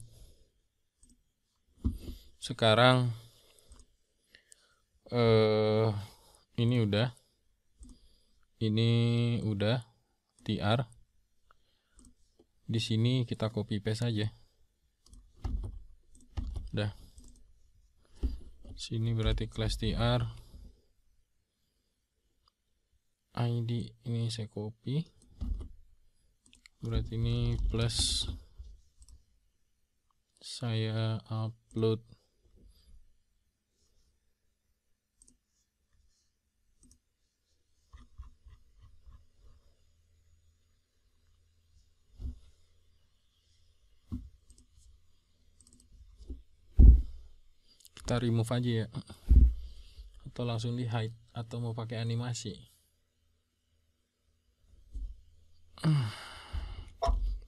sekarang eh ini udah ini udah tr di sini kita copy paste aja udah sini berarti kelas tr id ini saya copy berarti ini plus saya upload kita remove aja ya atau langsung di hide atau mau pakai animasi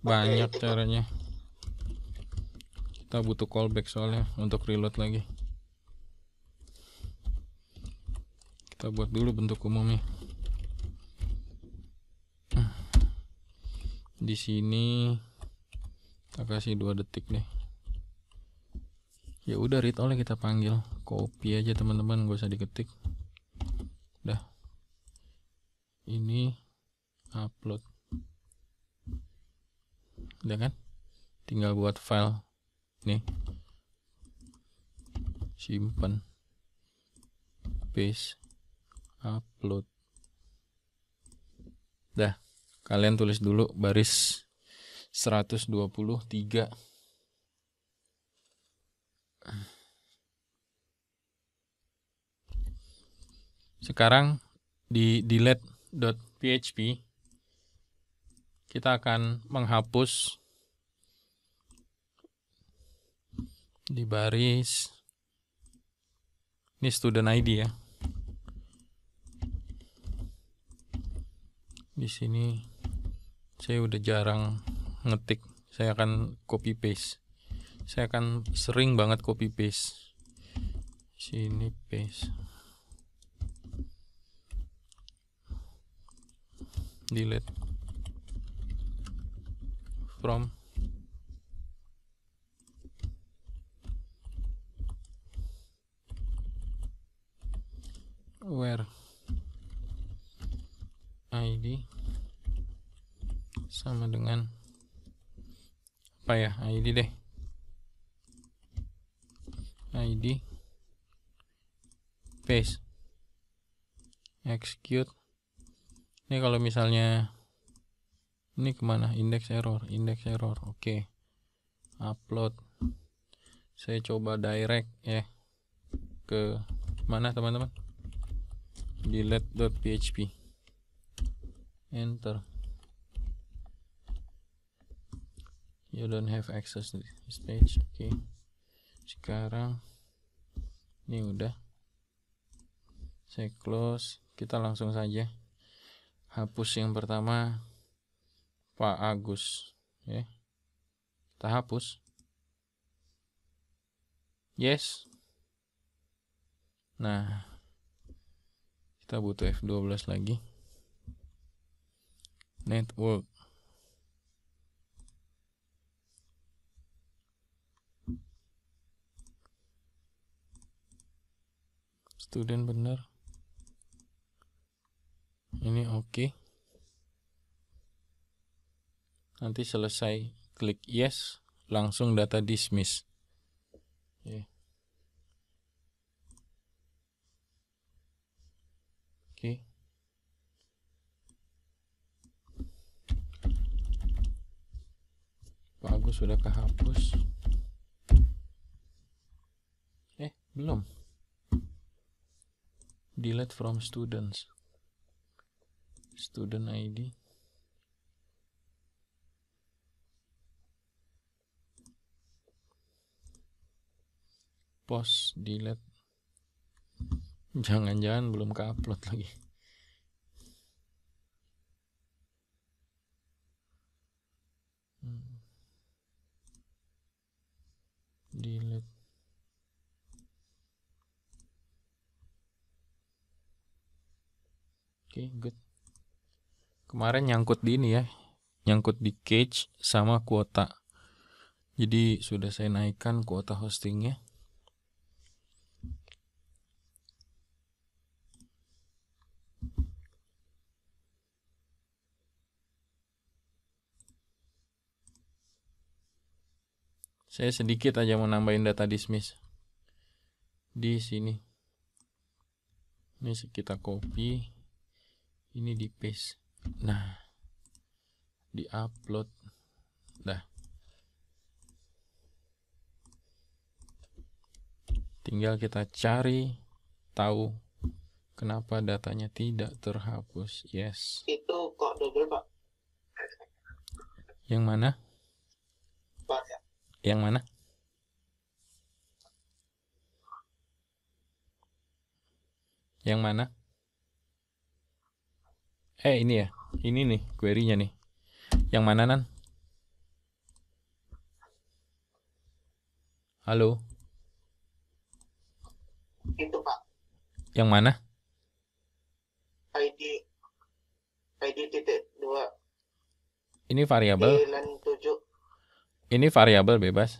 banyak caranya kita butuh callback soalnya untuk reload lagi kita buat dulu bentuk umumnya di sini kita kasih dua detik deh ya udah read oleh kita panggil copy aja teman-teman gak usah diketik dah ini upload udah kan tinggal buat file nih simpan paste upload dah kalian tulis dulu baris 123 sekarang di delete.php kita akan menghapus di baris ini student ID ya di sini saya udah jarang ngetik saya akan copy paste saya akan sering banget copy paste sini paste delete from where id sama dengan apa ya id deh id paste execute ini kalau misalnya ini kemana index error index error oke okay. upload saya coba direct ya ke mana teman-teman delete.php enter you don't have access to this page okay sekarang ini udah saya close kita langsung saja hapus yang pertama Pak Agus ya kita hapus yes nah kita butuh F12 lagi network student benar ini oke okay. nanti selesai klik yes langsung data dismiss okay. oke okay. Pak Agus sudah kehapus eh belum delete from students student ID post delete jangan-jangan belum ke upload lagi hmm. delete Oke, okay, good. Kemarin nyangkut di ini ya. Nyangkut di cage sama kuota. Jadi sudah saya naikkan kuota hostingnya. Saya sedikit aja mau nambahin data dismiss di sini. Ini kita copy ini di paste nah di upload dah tinggal kita cari tahu kenapa datanya tidak terhapus yes itu kok double pak yang mana pak, ya. yang mana yang mana eh ini ya ini nih query-nya nih yang mana nan halo itu pak yang mana ID ID titik dua ini variabel ini variabel bebas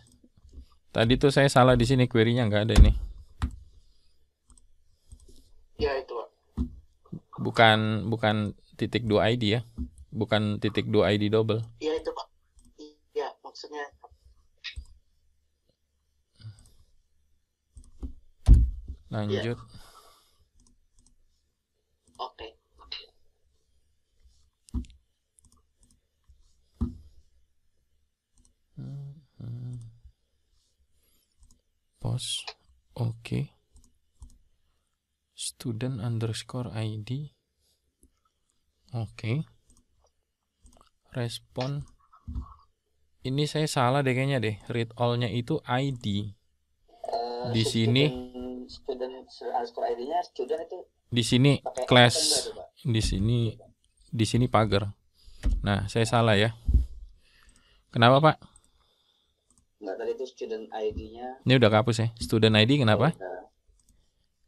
tadi tuh saya salah di sini query-nya nggak ada ini ya itu pak bukan bukan titik dua ID ya, bukan titik dua ID double. Iya itu pak. Iya maksudnya. Lanjut. Ya. Oke. Okay. Oke. Student underscore ID oke okay. respon ini saya salah deh kayaknya deh read all-nya itu ID uh, di sini di sini class di sini di sini pagar nah saya salah ya kenapa pak Enggak, tadi itu student ID-nya. Ini udah kapus ya. Student ID kenapa? Oh, enggak,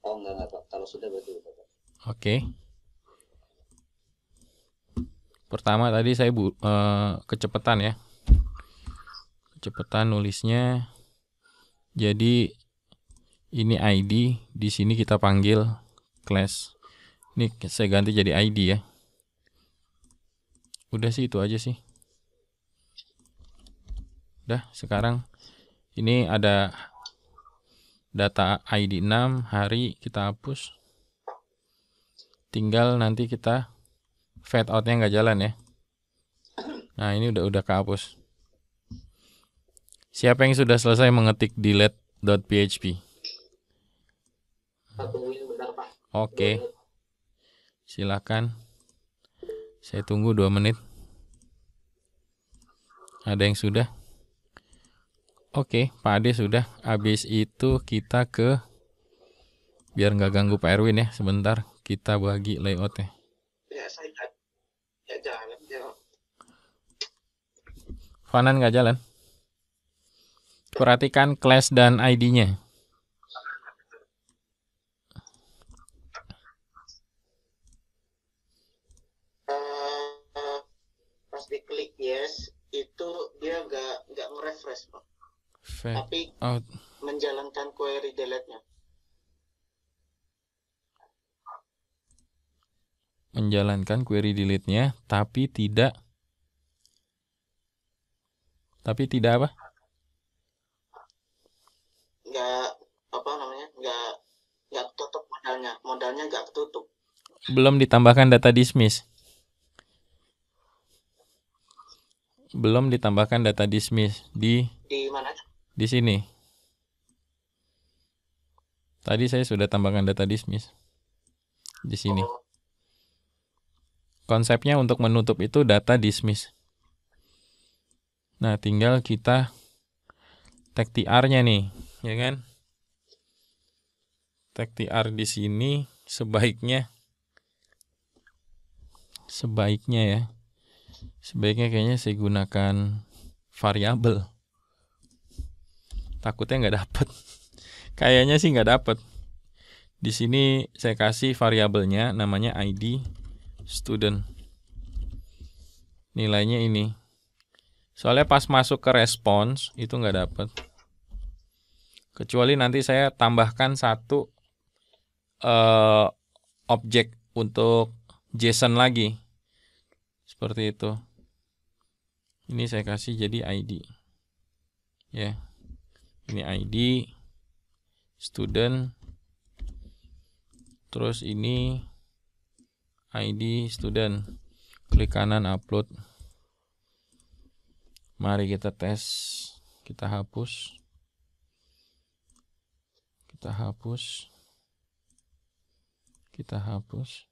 oh, enggak, enggak Pak. Kalau sudah berarti Oke. Okay. Pertama tadi saya bu uh, kecepatan ya. Kecepatan nulisnya. Jadi ini ID, di sini kita panggil class. Ini saya ganti jadi ID ya. Udah sih itu aja sih. Udah, sekarang ini ada data ID 6 hari kita hapus. Tinggal nanti kita fade outnya nggak jalan ya nah ini udah udah kehapus siapa yang sudah selesai mengetik delete.php oke silakan saya tunggu dua menit ada yang sudah Oke, Pak Ade sudah. Habis itu kita ke biar nggak ganggu Pak Erwin ya. Sebentar kita bagi layoutnya. Fanan nggak jalan. Perhatikan class dan ID-nya. Pas diklik yes, itu dia nggak nggak merefresh pak. Tapi out. menjalankan query delete-nya. Menjalankan query delete-nya, tapi tidak tapi tidak apa nggak apa namanya nggak nggak tutup modalnya modalnya nggak tutup. belum ditambahkan data dismiss belum ditambahkan data dismiss di di mana di sini tadi saya sudah tambahkan data dismiss di sini oh. konsepnya untuk menutup itu data dismiss Nah, tinggal kita tag TR-nya nih, ya kan? Tag TR di sini sebaiknya sebaiknya ya. Sebaiknya kayaknya saya gunakan variabel. Takutnya nggak dapet. [laughs] kayaknya sih nggak dapet. Di sini saya kasih variabelnya namanya ID student. Nilainya ini Soalnya pas masuk ke response itu nggak dapet. Kecuali nanti saya tambahkan satu uh, objek untuk JSON lagi. Seperti itu. Ini saya kasih jadi ID. Ya. Yeah. Ini ID student terus ini ID student. Klik kanan upload. Mari kita tes. Kita hapus. Kita hapus. Kita hapus.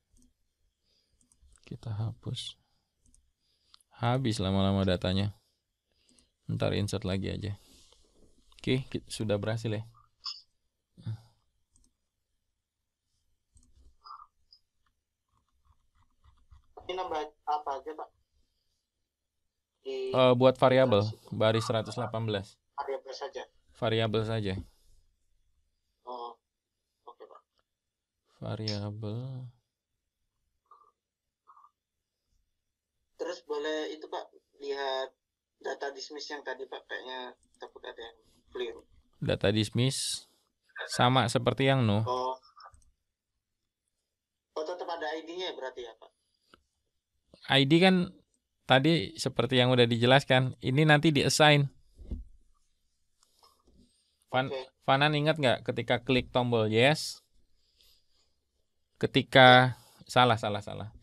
Kita hapus. Habis lama-lama datanya. Ntar insert lagi aja. Oke, okay, sudah berhasil ya. Ini nambah apa aja, Pak? uh, buat variabel baris 118 variabel saja variabel saja oh, variabel terus boleh itu Pak lihat data dismiss yang tadi Pak kayaknya takut ada yang clear data dismiss sama seperti yang no oh. Oh tetap ada ID-nya berarti ya Pak? ID kan tadi seperti yang udah dijelaskan, ini nanti diassign. assign Fan, okay. Fanan ingat nggak ketika klik tombol yes, ketika salah salah salah,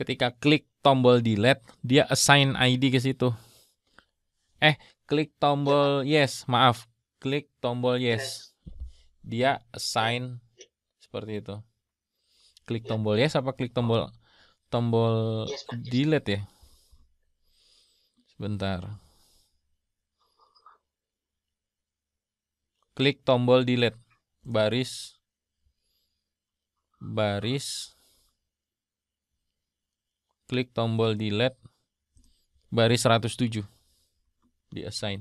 ketika klik tombol delete dia assign ID ke situ. Eh, klik tombol yes, maaf, klik tombol yes, dia assign seperti itu. Klik ya. tombol yes apa klik tombol tombol delete ya? Bentar. Klik tombol delete. Baris. Baris. Klik tombol delete. Baris 107. Di assign.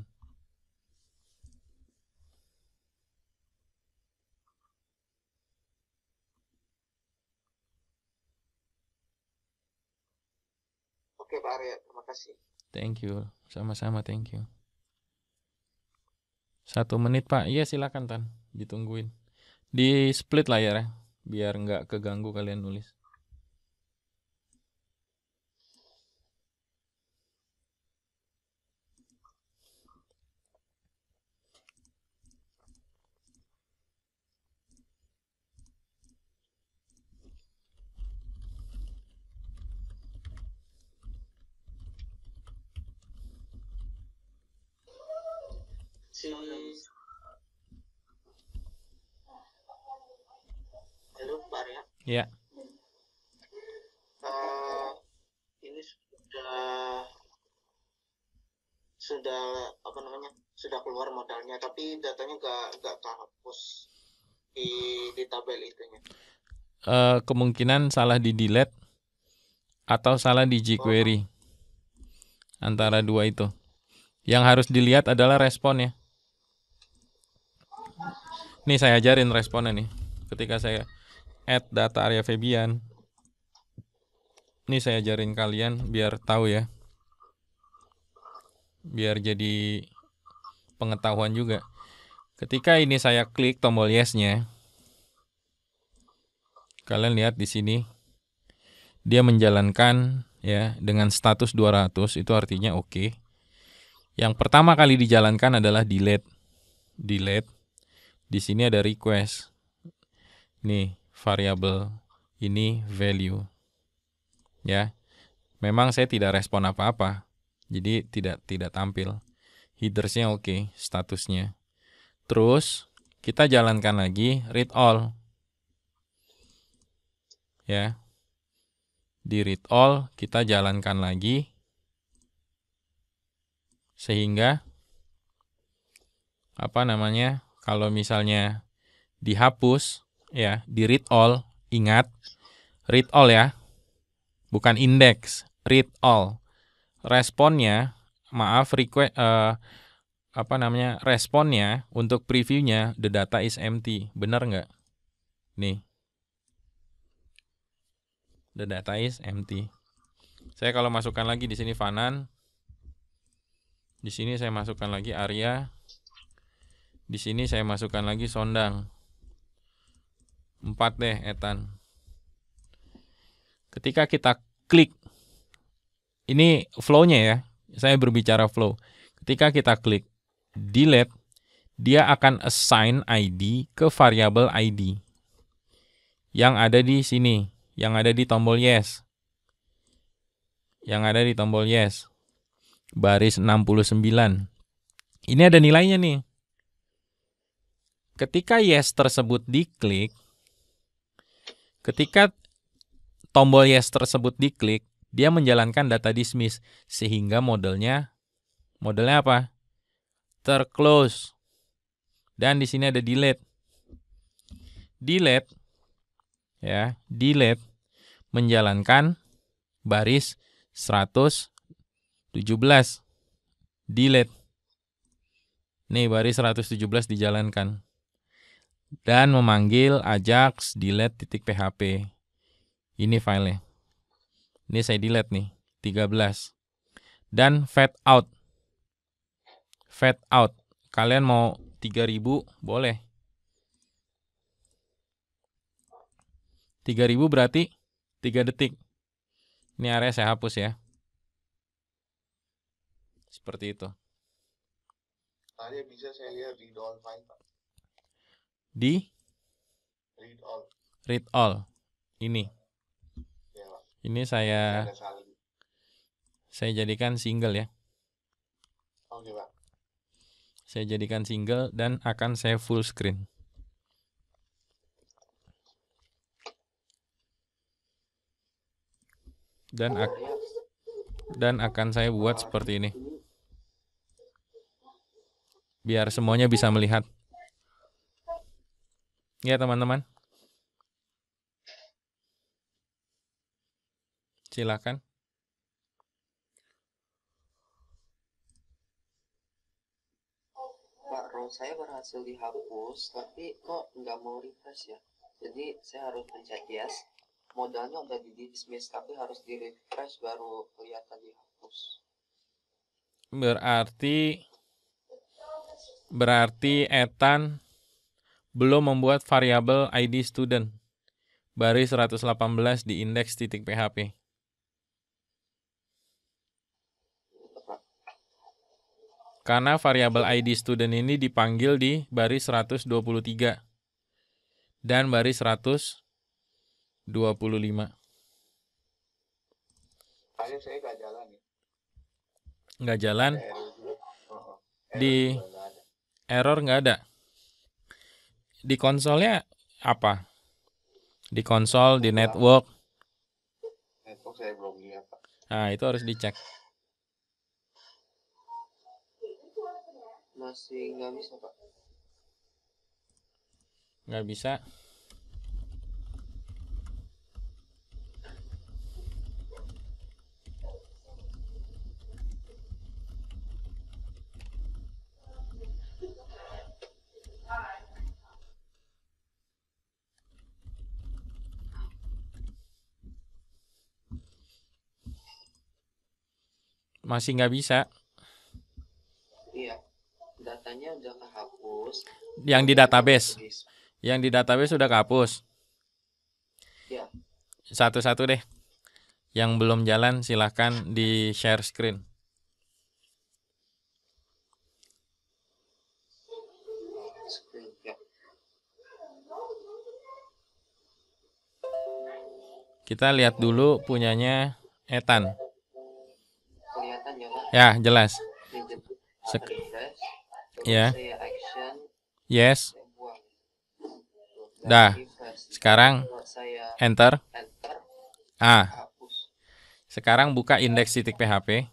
Oke Pak Arya, terima kasih. Thank you. Sama-sama, thank you. Satu menit, Pak. Iya, silakan, Tan. Ditungguin. Di split layar ya, biar nggak keganggu kalian nulis. si Halo Pak Arya ya uh, ini sudah sudah apa namanya sudah keluar modalnya tapi datanya gak gak terhapus di di tabel itunya uh, kemungkinan salah di delete atau salah di jQuery oh. antara dua itu yang harus dilihat adalah responnya ini saya ajarin responnya nih. Ketika saya add data area Febian. ini saya ajarin kalian biar tahu ya. Biar jadi pengetahuan juga. Ketika ini saya klik tombol yes-nya. Kalian lihat di sini dia menjalankan ya dengan status 200 itu artinya oke. Okay. Yang pertama kali dijalankan adalah delete. Delete di sini ada request. Nih, variabel ini value. Ya. Memang saya tidak respon apa-apa. Jadi tidak tidak tampil. Headersnya oke, okay, statusnya. Terus kita jalankan lagi read all. Ya. Di read all kita jalankan lagi sehingga apa namanya? kalau misalnya dihapus ya di read all ingat read all ya bukan index. read all responnya maaf request uh, apa namanya responnya untuk previewnya the data is empty benar nggak nih the data is empty saya kalau masukkan lagi di sini Fanan di sini saya masukkan lagi area di sini saya masukkan lagi sondang. 4 deh etan. Ketika kita klik ini flow-nya ya. Saya berbicara flow. Ketika kita klik delete, dia akan assign ID ke variabel ID yang ada di sini, yang ada di tombol yes. Yang ada di tombol yes. Baris 69. Ini ada nilainya nih ketika yes tersebut diklik, ketika tombol yes tersebut diklik, dia menjalankan data dismiss sehingga modelnya modelnya apa? Terclose. Dan di sini ada delete. Delete ya, delete menjalankan baris 117. Delete. Nih baris 117 dijalankan dan memanggil ajax delete.php. Ini file-nya. Ini saya delete nih, 13. Dan fat out. Fat out. Kalian mau 3000 boleh. 3000 berarti 3 detik. Ini area saya hapus ya. Seperti itu. Tanya bisa saya lihat read all file, Pak di read all. Read all. Ini. Ya. Ini saya saya jadikan single ya. Oke, oh, iya, Pak. Saya jadikan single dan akan saya full screen. Dan ak dan akan saya buat seperti ini. Biar semuanya bisa melihat. Ya teman-teman. Silakan. Pak, ya, ROM saya berhasil dihapus, tapi kok nggak mau refresh ya? Jadi saya harus pencet yes. Modalnya udah di dismiss, tapi harus di refresh baru kelihatan dihapus. Berarti berarti Ethan belum membuat variabel ID student baris 118 di indeks titik PHP. Karena variabel ID student ini dipanggil di baris 123 dan baris 125. saya nggak jalan ya. Nggak jalan. Oh, oh. Di error nggak ada di konsolnya apa? Di konsol, di network. Network saya belum lihat. Nah, itu harus dicek. Masih nggak bisa, Pak. Nggak bisa. Masih nggak bisa. Iya. Datanya udah kehapus. Yang di database. Yang di database sudah kehapus. Iya. Satu-satu deh. Yang belum jalan silahkan di share screen. Ya. Kita lihat dulu punyanya Ethan Ya, jelas. Sek ya. ya. Yes. Dah. Sekarang enter. Ah. Sekarang buka indeks titik PHP.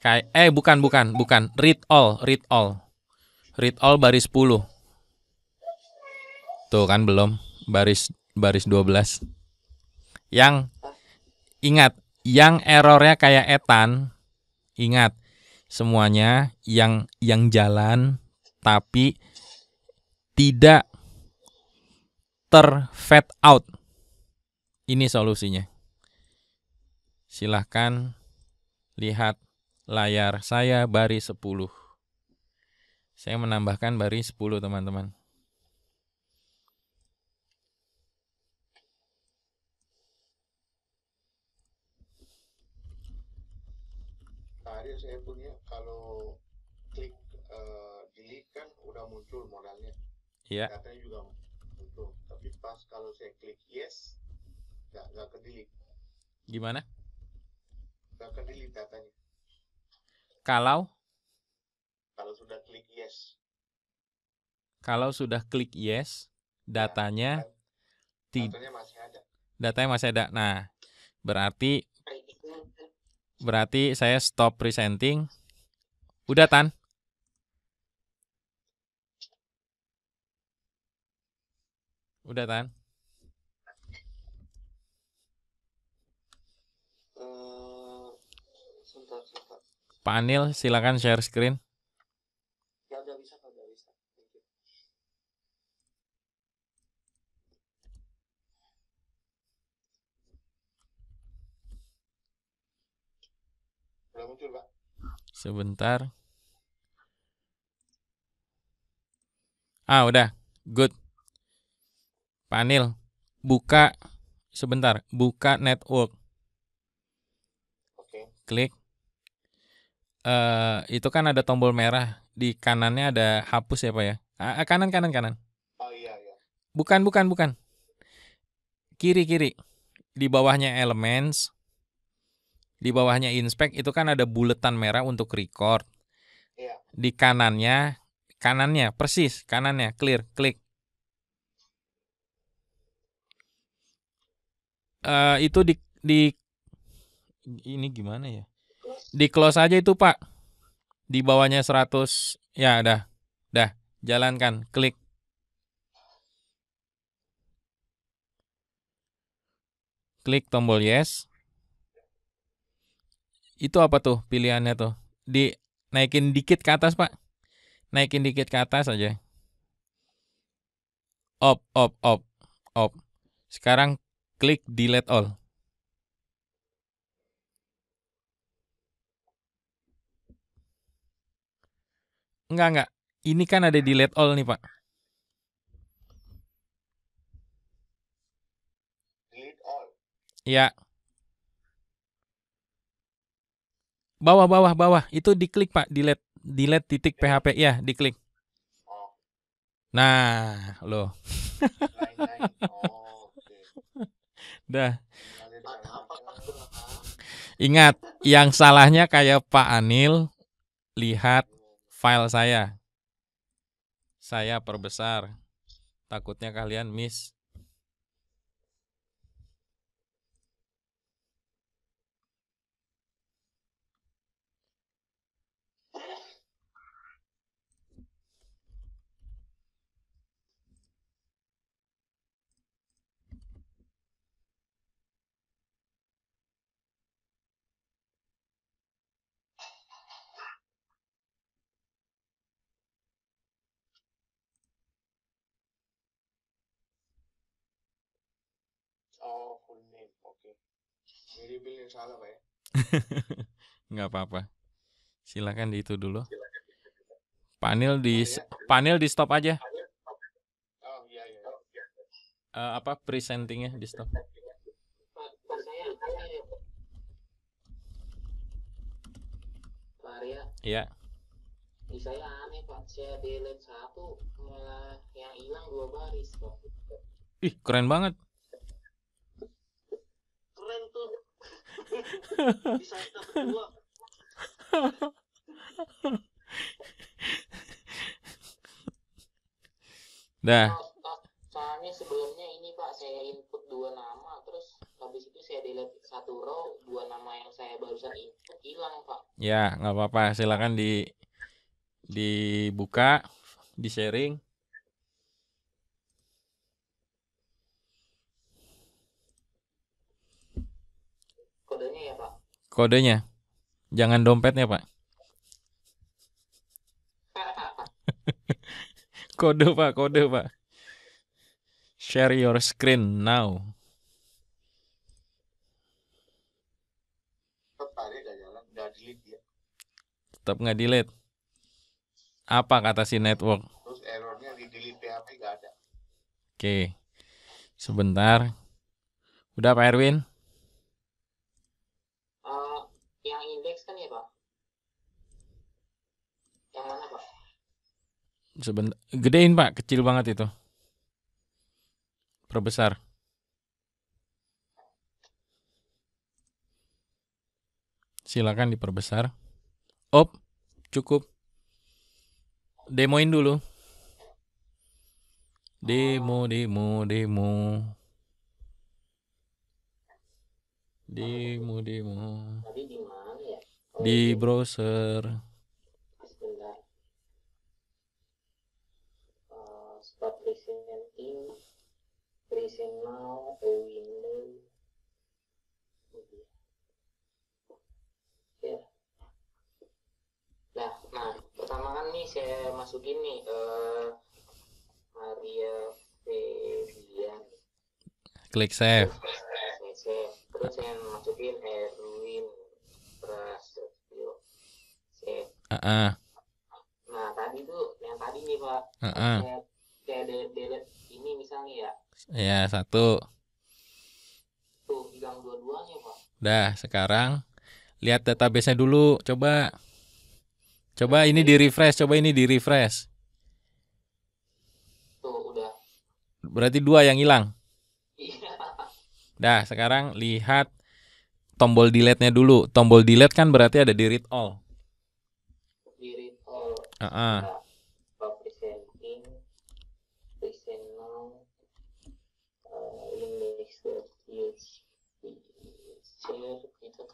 Kay eh bukan bukan bukan read all, read all. Read all baris 10. Tuh kan belum baris baris 12. Yang Ingat, yang errornya kayak etan, ingat semuanya yang yang jalan tapi tidak ter fat out. Ini solusinya. Silahkan lihat layar saya baris 10. Saya menambahkan baris 10 teman-teman. Iya. Katanya juga untuk tapi pas kalau saya klik yes nggak nggak ke Gimana? Nggak kedilik datanya. Kalau? Kalau sudah klik yes. Kalau sudah klik yes, nah, datanya nah, tidak. Datanya masih ada. Datanya masih ada. Nah, berarti nah, berarti saya stop presenting. Udah tan? Udah tahan? panel eh, Pak Anil, silakan share screen. Sebentar. Ah, udah. Good. Panel, buka sebentar, buka network. Oke. Klik. Uh, itu kan ada tombol merah di kanannya ada hapus ya pak ya? Ah, kanan kanan kanan. Oh iya iya. Bukan bukan bukan. Kiri kiri. Di bawahnya elements. Di bawahnya inspect itu kan ada buletan merah untuk record. Iya. Di kanannya kanannya persis kanannya clear klik uh, itu di di ini gimana ya? Di close aja itu, Pak. Di bawahnya 100. Ya, dah. Dah, jalankan, klik. Klik tombol yes. Itu apa tuh pilihannya tuh? Di naikin dikit ke atas, Pak. Naikin dikit ke atas aja. Op, op, op, op. Sekarang Klik delete all. Enggak, enggak. Ini kan ada delete all nih, Pak. Delete all. Ya. Bawah, bawah, bawah. Itu diklik, Pak. Delete delete titik PHP ya, diklik. Oh. Nah, loh. Dah. Ingat, yang salahnya kayak Pak Anil lihat file saya. Saya perbesar. Takutnya kalian miss. full oh, name. Oke. Okay. yang salah, Pak ya. Enggak [laughs] apa-apa. Silakan di itu dulu. Panel di oh, iya. panel di stop aja. Oh, iya, iya. Uh, apa presentingnya di stop? Arya. Iya. Di saya aneh pak, saya delete satu malah eh, yang hilang dua baris pak. Ih keren banget. Bisa kita berdua. Dah. Oh, soalnya sebelumnya ini Pak saya input dua nama terus habis itu saya delete satu row dua nama yang saya barusan input hilang Pak. Ya nggak apa-apa silakan di dibuka di sharing. Kodenya. Jangan dompetnya, Pak. [laughs] kode, Pak, kode, Pak. Share your screen now. Tetap nggak delete. Apa kata si network? Terus errornya di delete PHP nggak ada. Oke, sebentar. Udah Pak Erwin? Sebentar, gedein Pak, kecil banget itu. Perbesar. Silakan diperbesar. Op, cukup. Demoin dulu. Demo, demo, demo. Demo, demo. Ya? Di browser. International Window Media. Ya. Nah, nah pertama kan nih saya masukin nih uh, Maria Febian. Klik save. save. Terus saya masukin Erwin Prasetyo. Save. Uh -uh. Nah tadi tuh yang tadi nih pak. Uh -uh. Saya, saya de- ini misalnya ya Ya, satu. Tuh, pegang dua-duanya, Pak. Dah, sekarang lihat database-nya dulu, coba. Coba ini di refresh, coba ini di refresh. Tuh, udah. Berarti dua yang hilang. Iya. Dah, sekarang lihat tombol delete-nya dulu. Tombol delete kan berarti ada di read all. read all. Uh -uh.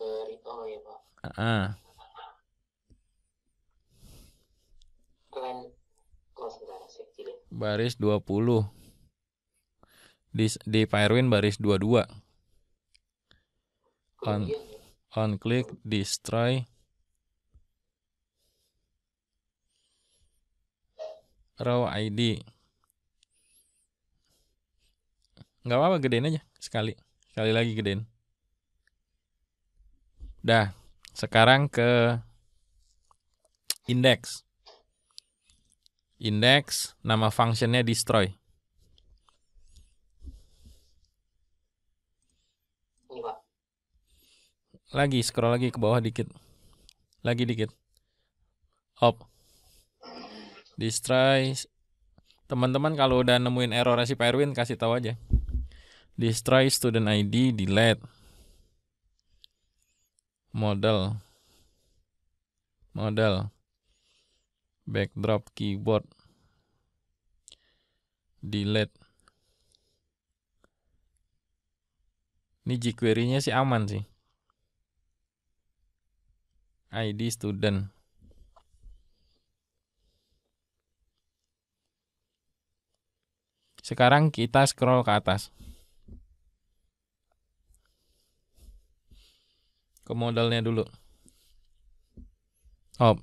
ke Rito ya pak uh -uh. baris 20 di di Firewin baris 22 on on click destroy raw ID nggak apa-apa gedein aja sekali sekali lagi gedein Dah, sekarang ke indeks. Indeks nama functionnya destroy. Lagi scroll lagi ke bawah dikit. Lagi dikit. Up. Destroy. Teman-teman kalau udah nemuin error si Pak Erwin kasih tahu aja. Destroy student ID delete model model backdrop keyboard delete ini jQuery-nya sih aman sih ID student sekarang kita scroll ke atas ke modalnya dulu. Oh.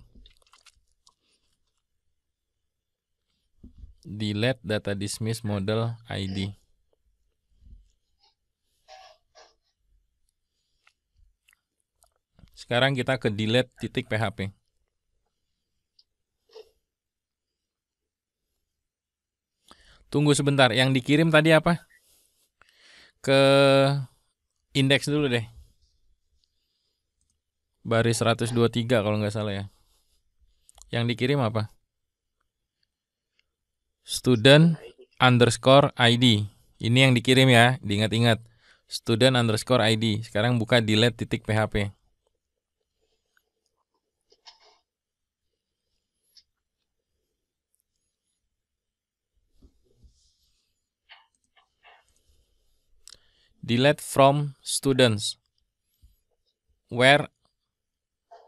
Delete data dismiss model ID. Sekarang kita ke delete titik PHP. Tunggu sebentar, yang dikirim tadi apa? Ke index dulu deh. Baris 123 kalau nggak salah ya. Yang dikirim apa? Student underscore ID. Ini yang dikirim ya, diingat-ingat. Student underscore ID. Sekarang buka delete titik PHP. delete from students where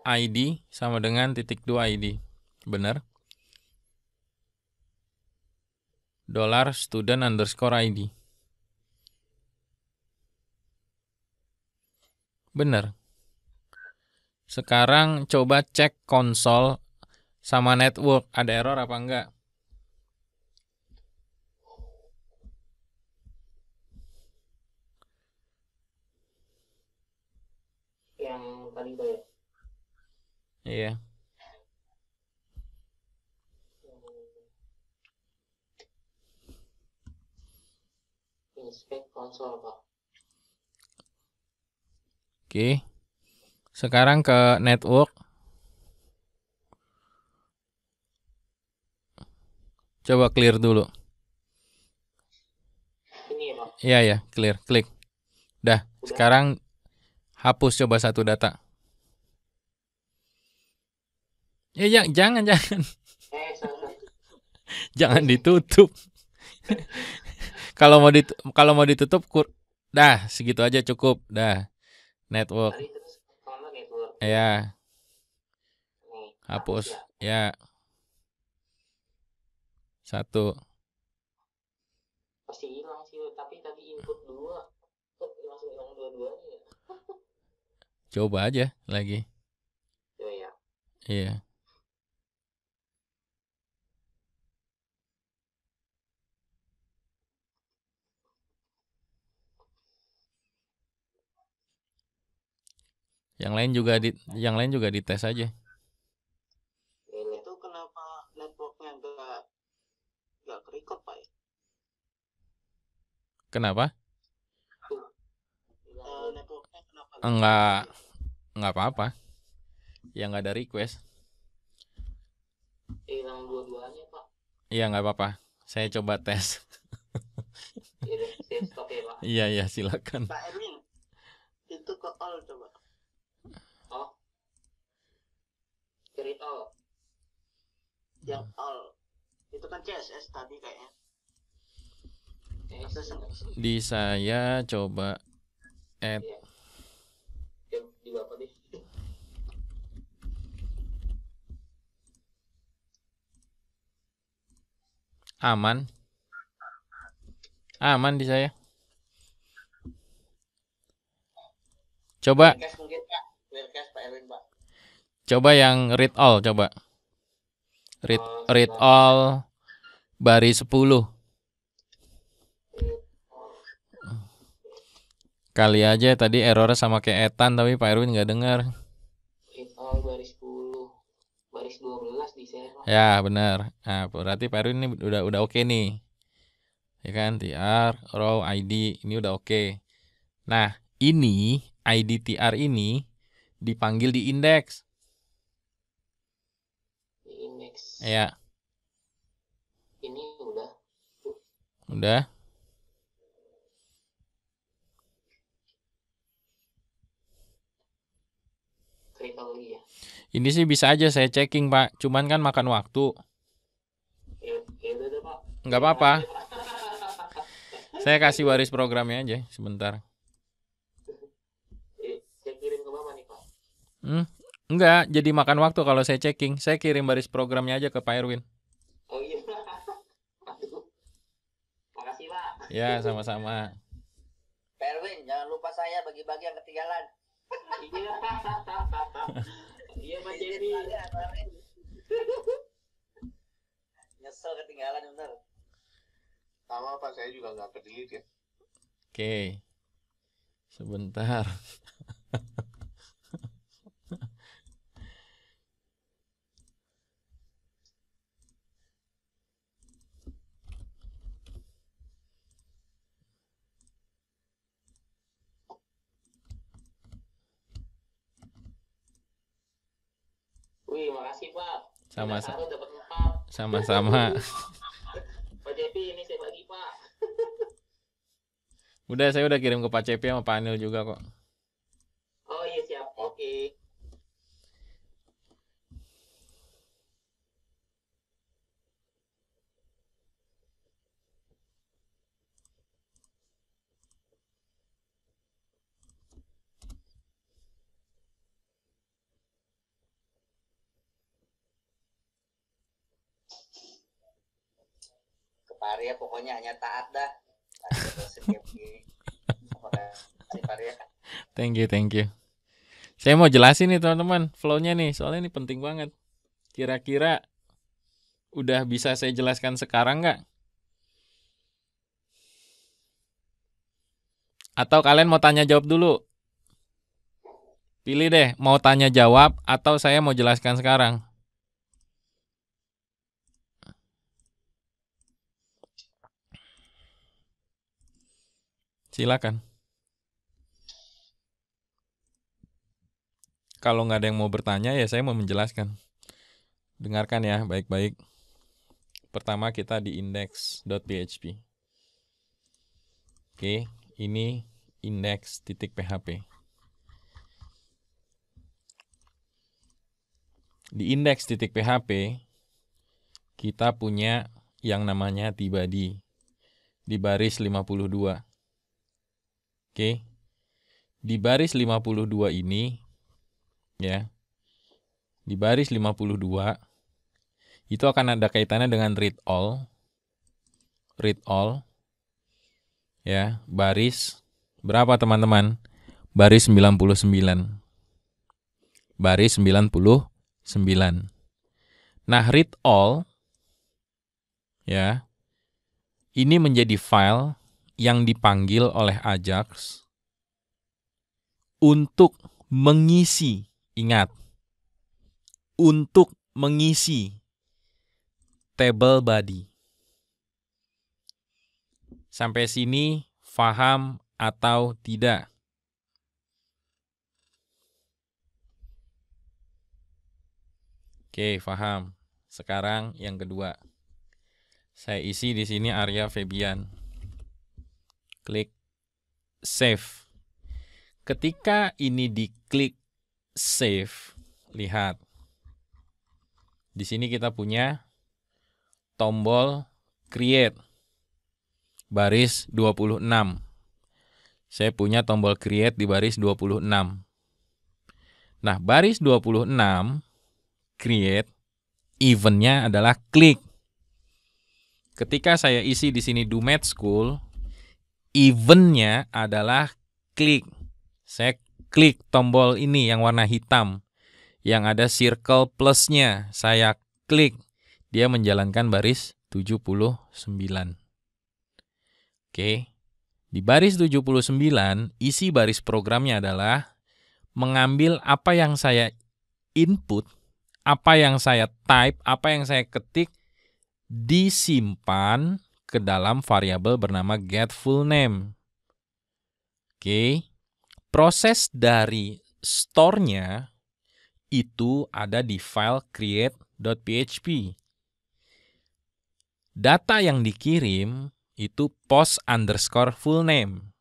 ID sama dengan titik 2 ID. Benar? dollar student underscore ID. Benar. Sekarang coba cek konsol sama network. Ada error apa enggak? Iya. konsol, Pak. Oke. Sekarang ke network. Coba clear dulu. Iya, ya, clear. Klik. Dah, sekarang hapus coba satu data. Ya, ya jangan jangan. [laughs] jangan ditutup. [laughs] kalau mau dit kalau mau ditutup kur dah segitu aja cukup dah. Network. Ya. Hapus. Ya. ya. Satu. Pasti hilang sih, tapi tadi input dua. Kok langsung hilang dua-duanya ya? Coba aja lagi. Ya. Iya. Iya. Yang lain juga di yang lain juga dites aja. itu kenapa networknya enggak enggak Pak? Kenapa? Uh, Enggak enggak apa-apa. Yang enggak ada request. Hilang dua-duanya, Pak. Iya, enggak apa-apa. Saya coba tes. Iya, iya, silakan. Pak Erwin, itu ke all coba. kiri all, yang hmm. all, itu kan CSS tadi kayaknya di saya coba add iya. [laughs] aman aman di saya coba Pak Erwin, Pak. Coba yang read all coba. Read read all baris 10. Kali aja tadi error sama kayak Etan tapi Pak Erwin nggak dengar. Ya, benar. Nah, berarti Pak Erwin ini udah udah oke okay nih. Ya kan? TR row ID ini udah oke. Okay. Nah, ini ID TR ini dipanggil di indeks. Iya. Ini udah. Udah. Ya. Ini sih bisa aja saya checking pak, cuman kan makan waktu. Ya, ya Enggak apa-apa. saya kasih waris programnya aja sebentar. Eh, saya kirim ke mana nih pak. Hmm? Enggak, jadi makan waktu kalau saya checking. Saya kirim baris programnya aja ke Pak Erwin. Oh iya. [laughs] Aduh. Makasih, Pak. Ya, sama-sama. [laughs] Pak Erwin, jangan lupa saya bagi-bagi yang ketinggalan. iya. [laughs] iya, Pak Jerry. Nyesel ketinggalan bener. Sama Pak, saya juga nggak peduli, ya. Oke. Okay. Sebentar. Wih, makasih Pak. Sama-sama. Sama-sama. [laughs] Pak Cepi ini saya bagi Pak. udah, saya udah kirim ke Pak Cepi sama Pak Anil juga kok. Oh iya siap, oke. Okay. Pak pokoknya hanya taat dah. thank you, thank you. Saya mau jelasin nih teman-teman, flownya nih, soalnya ini penting banget. Kira-kira udah bisa saya jelaskan sekarang nggak? Atau kalian mau tanya jawab dulu? Pilih deh, mau tanya jawab atau saya mau jelaskan sekarang. Silakan. Kalau nggak ada yang mau bertanya ya saya mau menjelaskan. Dengarkan ya baik-baik. Pertama kita di index.php. Oke, ini titik php Di titik php kita punya yang namanya tiba di di baris 52. Oke. Di baris 52 ini ya. Di baris 52 itu akan ada kaitannya dengan read all. Read all. Ya, baris berapa teman-teman? Baris 99. Baris 99. Nah, read all ya. Ini menjadi file yang dipanggil oleh Ajax untuk mengisi, ingat, untuk mengisi table body. Sampai sini faham atau tidak? Oke, faham. Sekarang yang kedua. Saya isi di sini Arya Febian klik save. Ketika ini diklik save, lihat. Di sini kita punya tombol create baris 26. Saya punya tombol create di baris 26. Nah, baris 26 create eventnya adalah klik. Ketika saya isi di sini do med school, eventnya adalah klik. Saya klik tombol ini yang warna hitam yang ada circle plusnya. Saya klik, dia menjalankan baris 79. Oke. Di baris 79, isi baris programnya adalah mengambil apa yang saya input, apa yang saya type, apa yang saya ketik disimpan ke dalam variabel bernama get full name. Oke. Proses dari store-nya itu ada di file create.php. Data yang dikirim itu post underscore full name.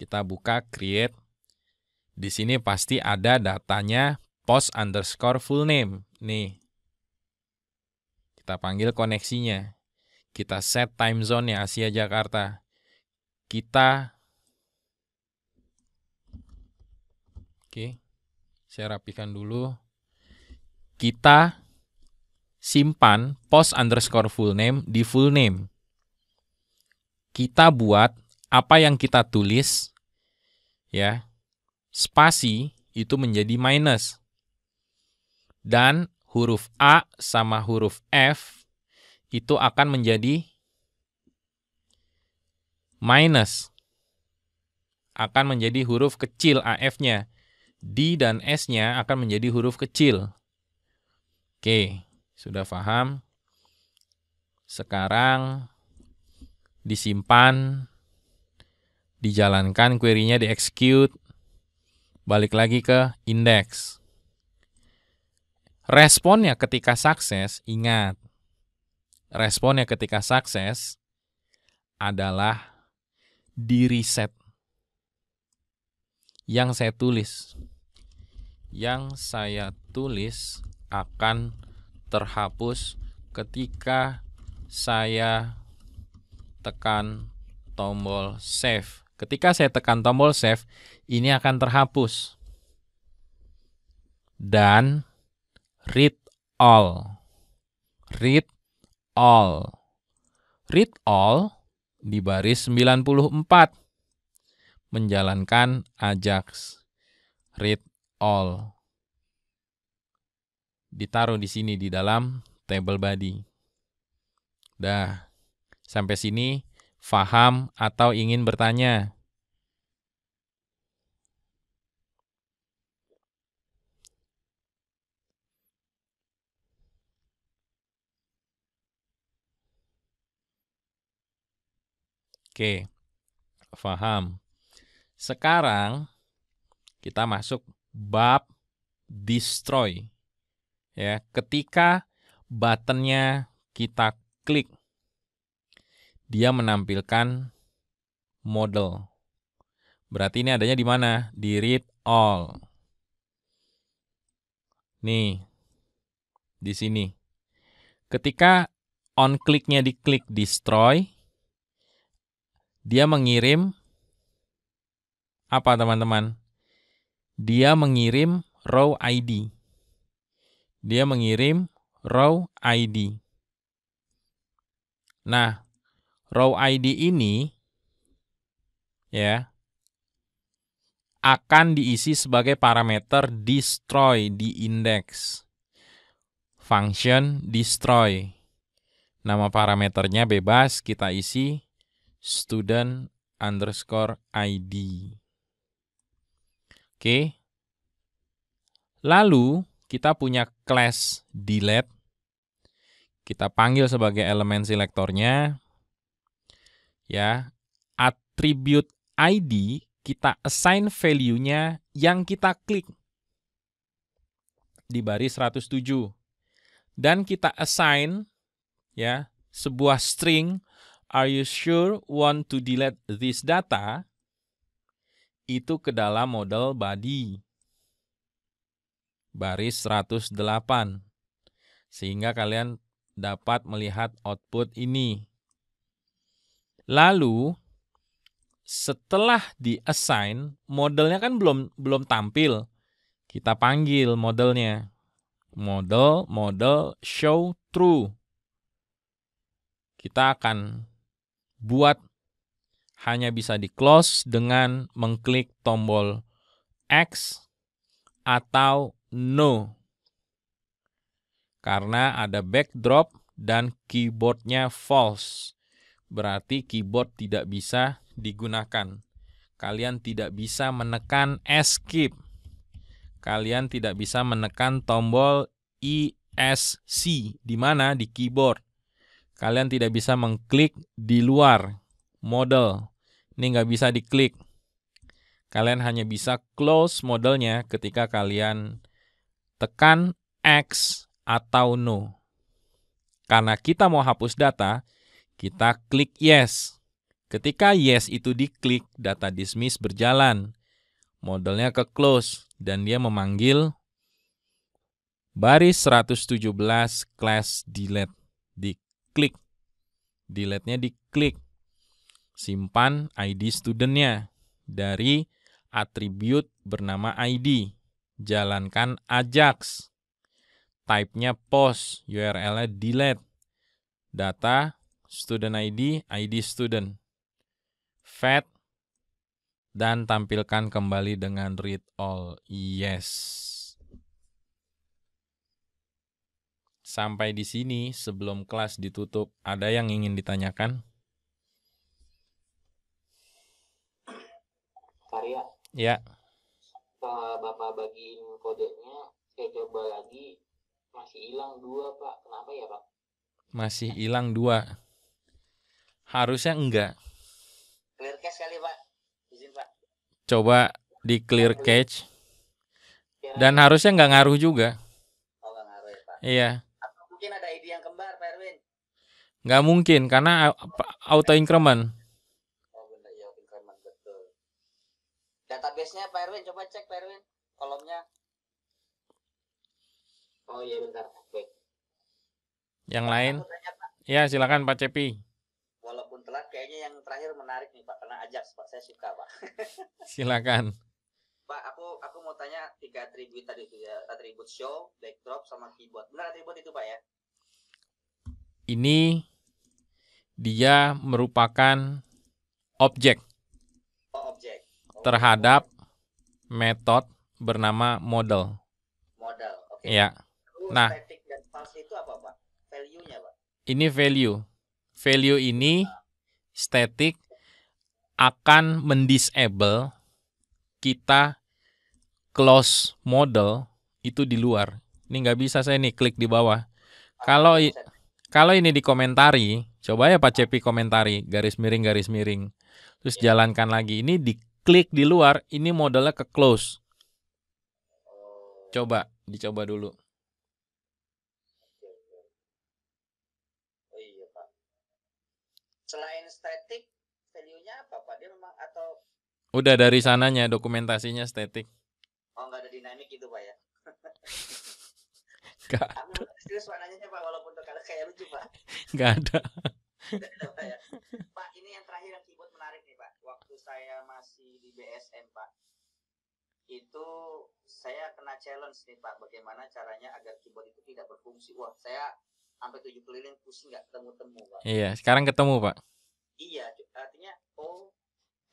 Kita buka create. Di sini pasti ada datanya post underscore full name. Nih. Kita panggil koneksinya. Kita set time zone ya Asia Jakarta. Kita Oke. Saya rapikan dulu. Kita simpan post underscore full name di full name. Kita buat apa yang kita tulis ya. Spasi itu menjadi minus. Dan huruf A sama huruf F itu akan menjadi minus akan menjadi huruf kecil AF-nya. D dan S-nya akan menjadi huruf kecil. Oke, sudah paham? Sekarang disimpan, dijalankan query-nya di execute, balik lagi ke index. Responnya ketika sukses, ingat, responnya ketika sukses adalah di reset yang saya tulis yang saya tulis akan terhapus ketika saya tekan tombol save. Ketika saya tekan tombol save, ini akan terhapus. Dan read all. Read all. Read all di baris 94 menjalankan Ajax. Read all. Ditaruh di sini di dalam table body. Dah. Sampai sini faham atau ingin bertanya? Oke, faham. Sekarang kita masuk bab destroy. Ya, ketika buttonnya kita klik, dia menampilkan model. Berarti ini adanya di mana? Di read all. Nih, di sini. Ketika on kliknya diklik destroy, dia mengirim apa teman-teman? Dia mengirim row ID. Dia mengirim row ID. Nah, row ID ini ya akan diisi sebagai parameter destroy di index. Function destroy. Nama parameternya bebas, kita isi student underscore ID. Oke. Lalu kita punya class delete. Kita panggil sebagai elemen selektornya. Ya, attribute ID kita assign value-nya yang kita klik di baris 107. Dan kita assign ya sebuah string are you sure want to delete this data? Itu ke dalam model body. Baris 108. Sehingga kalian dapat melihat output ini. Lalu setelah di-assign, modelnya kan belum belum tampil. Kita panggil modelnya. Model, model show true. Kita akan buat hanya bisa di close dengan mengklik tombol X atau no karena ada backdrop dan keyboardnya false berarti keyboard tidak bisa digunakan kalian tidak bisa menekan escape kalian tidak bisa menekan tombol ESC di mana di keyboard Kalian tidak bisa mengklik di luar model. Ini nggak bisa diklik. Kalian hanya bisa close modelnya ketika kalian tekan X atau No. Karena kita mau hapus data, kita klik Yes. Ketika Yes itu diklik, data dismiss berjalan. Modelnya ke Close dan dia memanggil baris 117 class delete di diklik. Delete-nya diklik. Simpan ID student-nya dari atribut bernama ID. Jalankan Ajax. Type-nya post, URL-nya delete. Data student ID, ID student. Fat dan tampilkan kembali dengan read all yes. Sampai di sini sebelum kelas ditutup, ada yang ingin ditanyakan? Karya. Ya. Bapak bagiin kodenya, saya coba lagi masih hilang dua pak. Kenapa ya pak? Masih hilang dua. Harusnya enggak. Clear cache kali pak. Izin pak. Coba di clear cache. Dan harusnya nggak ngaruh juga. Oh, ngaruh ya, Pak. Iya mungkin ada ide yang kembar Pak Erwin nggak mungkin karena auto increment oh benar ya increment betul Pak Erwin coba cek Pak Erwin kolomnya oh iya bentar oke yang Pak, lain tanya, Pak. ya silakan Pak Cepi walaupun telat kayaknya yang terakhir menarik nih Pak karena ajak Pak saya suka Pak [laughs] silakan Pak, aku aku mau tanya tiga atribut tadi itu ya, atribut show, backdrop sama keyboard. Benar atribut itu, Pak ya? Ini dia merupakan objek oh, objek oh, terhadap oh. metode bernama model. Model. Oke. Okay. Ya. Lalu nah, static dan false itu apa, Pak? Value-nya, Pak. Ini value. Value ini ah. static akan mendisable kita close model itu di luar. Ini nggak bisa saya nih klik di bawah. Kalau kalau ini dikomentari, coba ya Pak Cepi komentari garis miring garis miring. Terus ya. jalankan lagi. Ini diklik di luar, ini modelnya ke close. Oh. Coba dicoba dulu. Udah dari sananya dokumentasinya estetik. Oh, enggak ada dinamik itu, Pak ya. Enggak. Aku serius Pak Pak walaupun terkala kayak lucu, Pak. Enggak ada. Ya? Pak, ini yang terakhir yang keyboard menarik nih, Pak. Waktu saya masih di BSN, Pak. Itu saya kena challenge nih, Pak. Bagaimana caranya agar keyboard itu tidak berfungsi. Wah, saya sampai tujuh keliling pusing nggak ketemu-temu, Pak. Iya, sekarang ketemu, Pak. Iya, artinya oh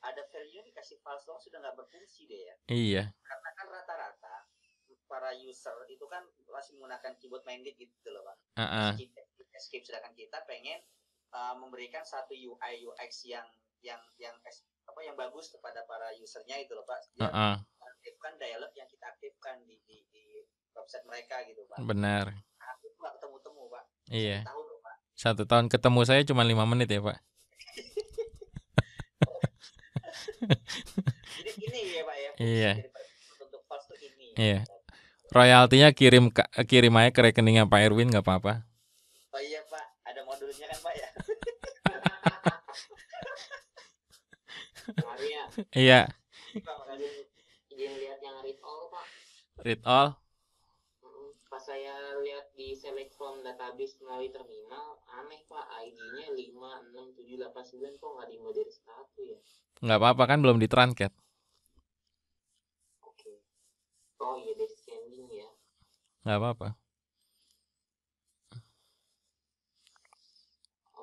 ada value dikasih false dong sudah nggak berfungsi deh ya. Iya. Karena kan rata-rata para user itu kan masih menggunakan keyboard minded gitu loh, Pak. Uh -uh. Escape, escape sedangkan kita pengen uh, memberikan satu UI UX yang yang yang apa yang bagus kepada para usernya itu loh, Pak. uh -uh. aktifkan dialog yang kita aktifkan di, di, di website mereka gitu, Pak. Benar. Aku nggak ketemu-temu, Pak. Iya. Satu tahun, loh, Pak. Satu tahun ketemu saya cuma lima menit ya, Pak. Jadi gini ya Pak ya. Iya. Untuk palsu ini. Ya, iya. Royaltinya kirim kirim aja ke rekeningnya Pak Erwin nggak apa-apa. Oh iya Pak, ada modulnya kan Pak ya. Iya. iya. ingin lihat yang read all Pak. Read all? saya lihat di select from database melalui terminal, aneh pak ID-nya 56789 kok nggak dibuat dari satu ya? Nggak apa-apa kan belum ditranket. Oke. Okay. Oh iya dari sending ya. Nggak apa-apa.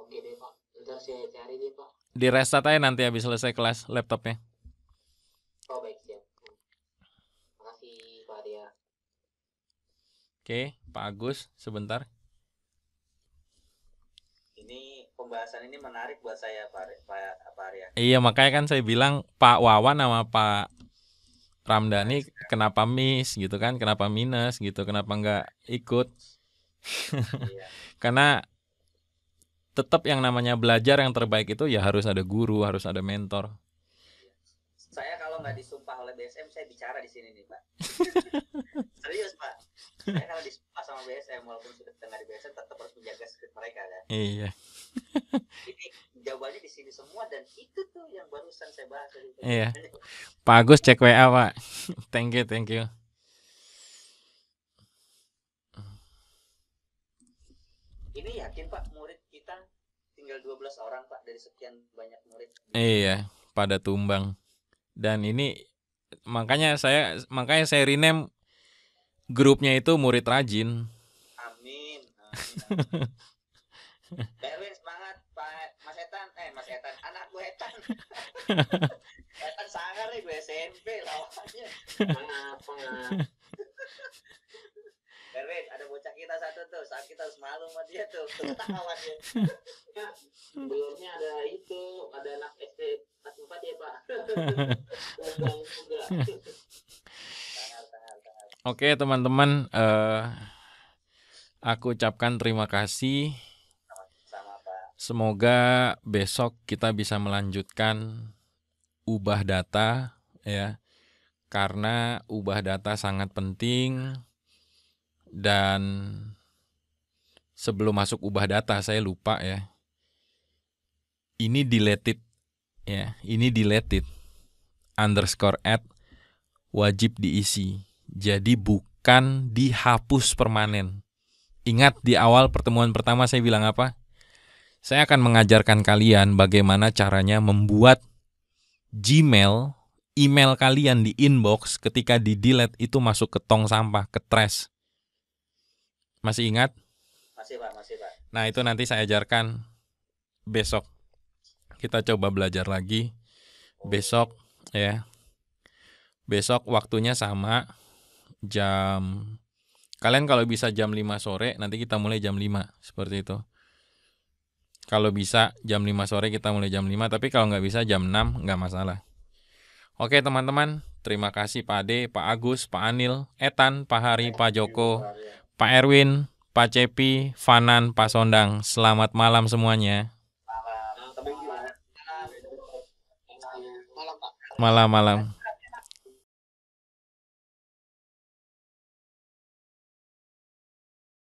Oke deh pak, ntar saya cari deh pak. Di restart aja nanti habis selesai kelas laptopnya. Oh baik. Oke, Pak Agus, sebentar. Ini pembahasan ini menarik buat saya, Pak, Arya. Iya, makanya kan saya bilang Pak Wawan sama Pak Ramdhani ya. kenapa miss gitu kan, kenapa minus gitu, kenapa nggak ikut. iya. [laughs] Karena tetap yang namanya belajar yang terbaik itu ya harus ada guru, harus ada mentor. Saya kalau nggak disumpah oleh BSM, saya bicara di sini nih, Pak. [laughs] Serius, Pak [laughs] Kalau di disumpah sama BSM walaupun sudah tengah di BSM tetap harus menjaga mereka kan. Iya. jawabannya di sini semua dan itu tuh yang barusan saya bahas tadi. Iya. Pak Agus cek WA, Pak. [laughs] thank you, thank you. Ini yakin Pak murid kita tinggal 12 orang Pak dari sekian banyak murid. Iya, pada tumbang. Dan ini makanya saya makanya saya rename grupnya itu murid rajin. Amin. amin. [laughs] semangat Pak Mas Etan, eh Mas Etan, anak gue Etan. [laughs] Etan sangar nih gue SMP lawannya. Kenapa? [laughs] Erwin, ada bocah kita satu tuh, saat kita harus malu sama dia tuh, ketawa dia. ya, sebelumnya ada itu, ada anak SD kelas 4 ya Pak. Oke teman-teman, uh, aku ucapkan terima kasih. Semoga besok kita bisa melanjutkan ubah data ya, karena ubah data sangat penting dan sebelum masuk ubah data saya lupa ya. Ini deleted ya, ini deleted underscore at wajib diisi jadi bukan dihapus permanen. Ingat di awal pertemuan pertama saya bilang apa? Saya akan mengajarkan kalian bagaimana caranya membuat Gmail, email kalian di inbox ketika di delete itu masuk ke tong sampah, ke trash. Masih ingat? Masih Pak, masih Pak. Nah itu nanti saya ajarkan besok. Kita coba belajar lagi. Besok ya. Besok waktunya sama jam kalian kalau bisa jam 5 sore nanti kita mulai jam 5 seperti itu kalau bisa jam 5 sore kita mulai jam 5 tapi kalau nggak bisa jam 6 nggak masalah oke teman-teman terima kasih Pak Ade Pak Agus Pak Anil Etan Pak Hari Pak Joko Pak Erwin Pak Cepi Fanan Pak Sondang selamat malam semuanya malam malam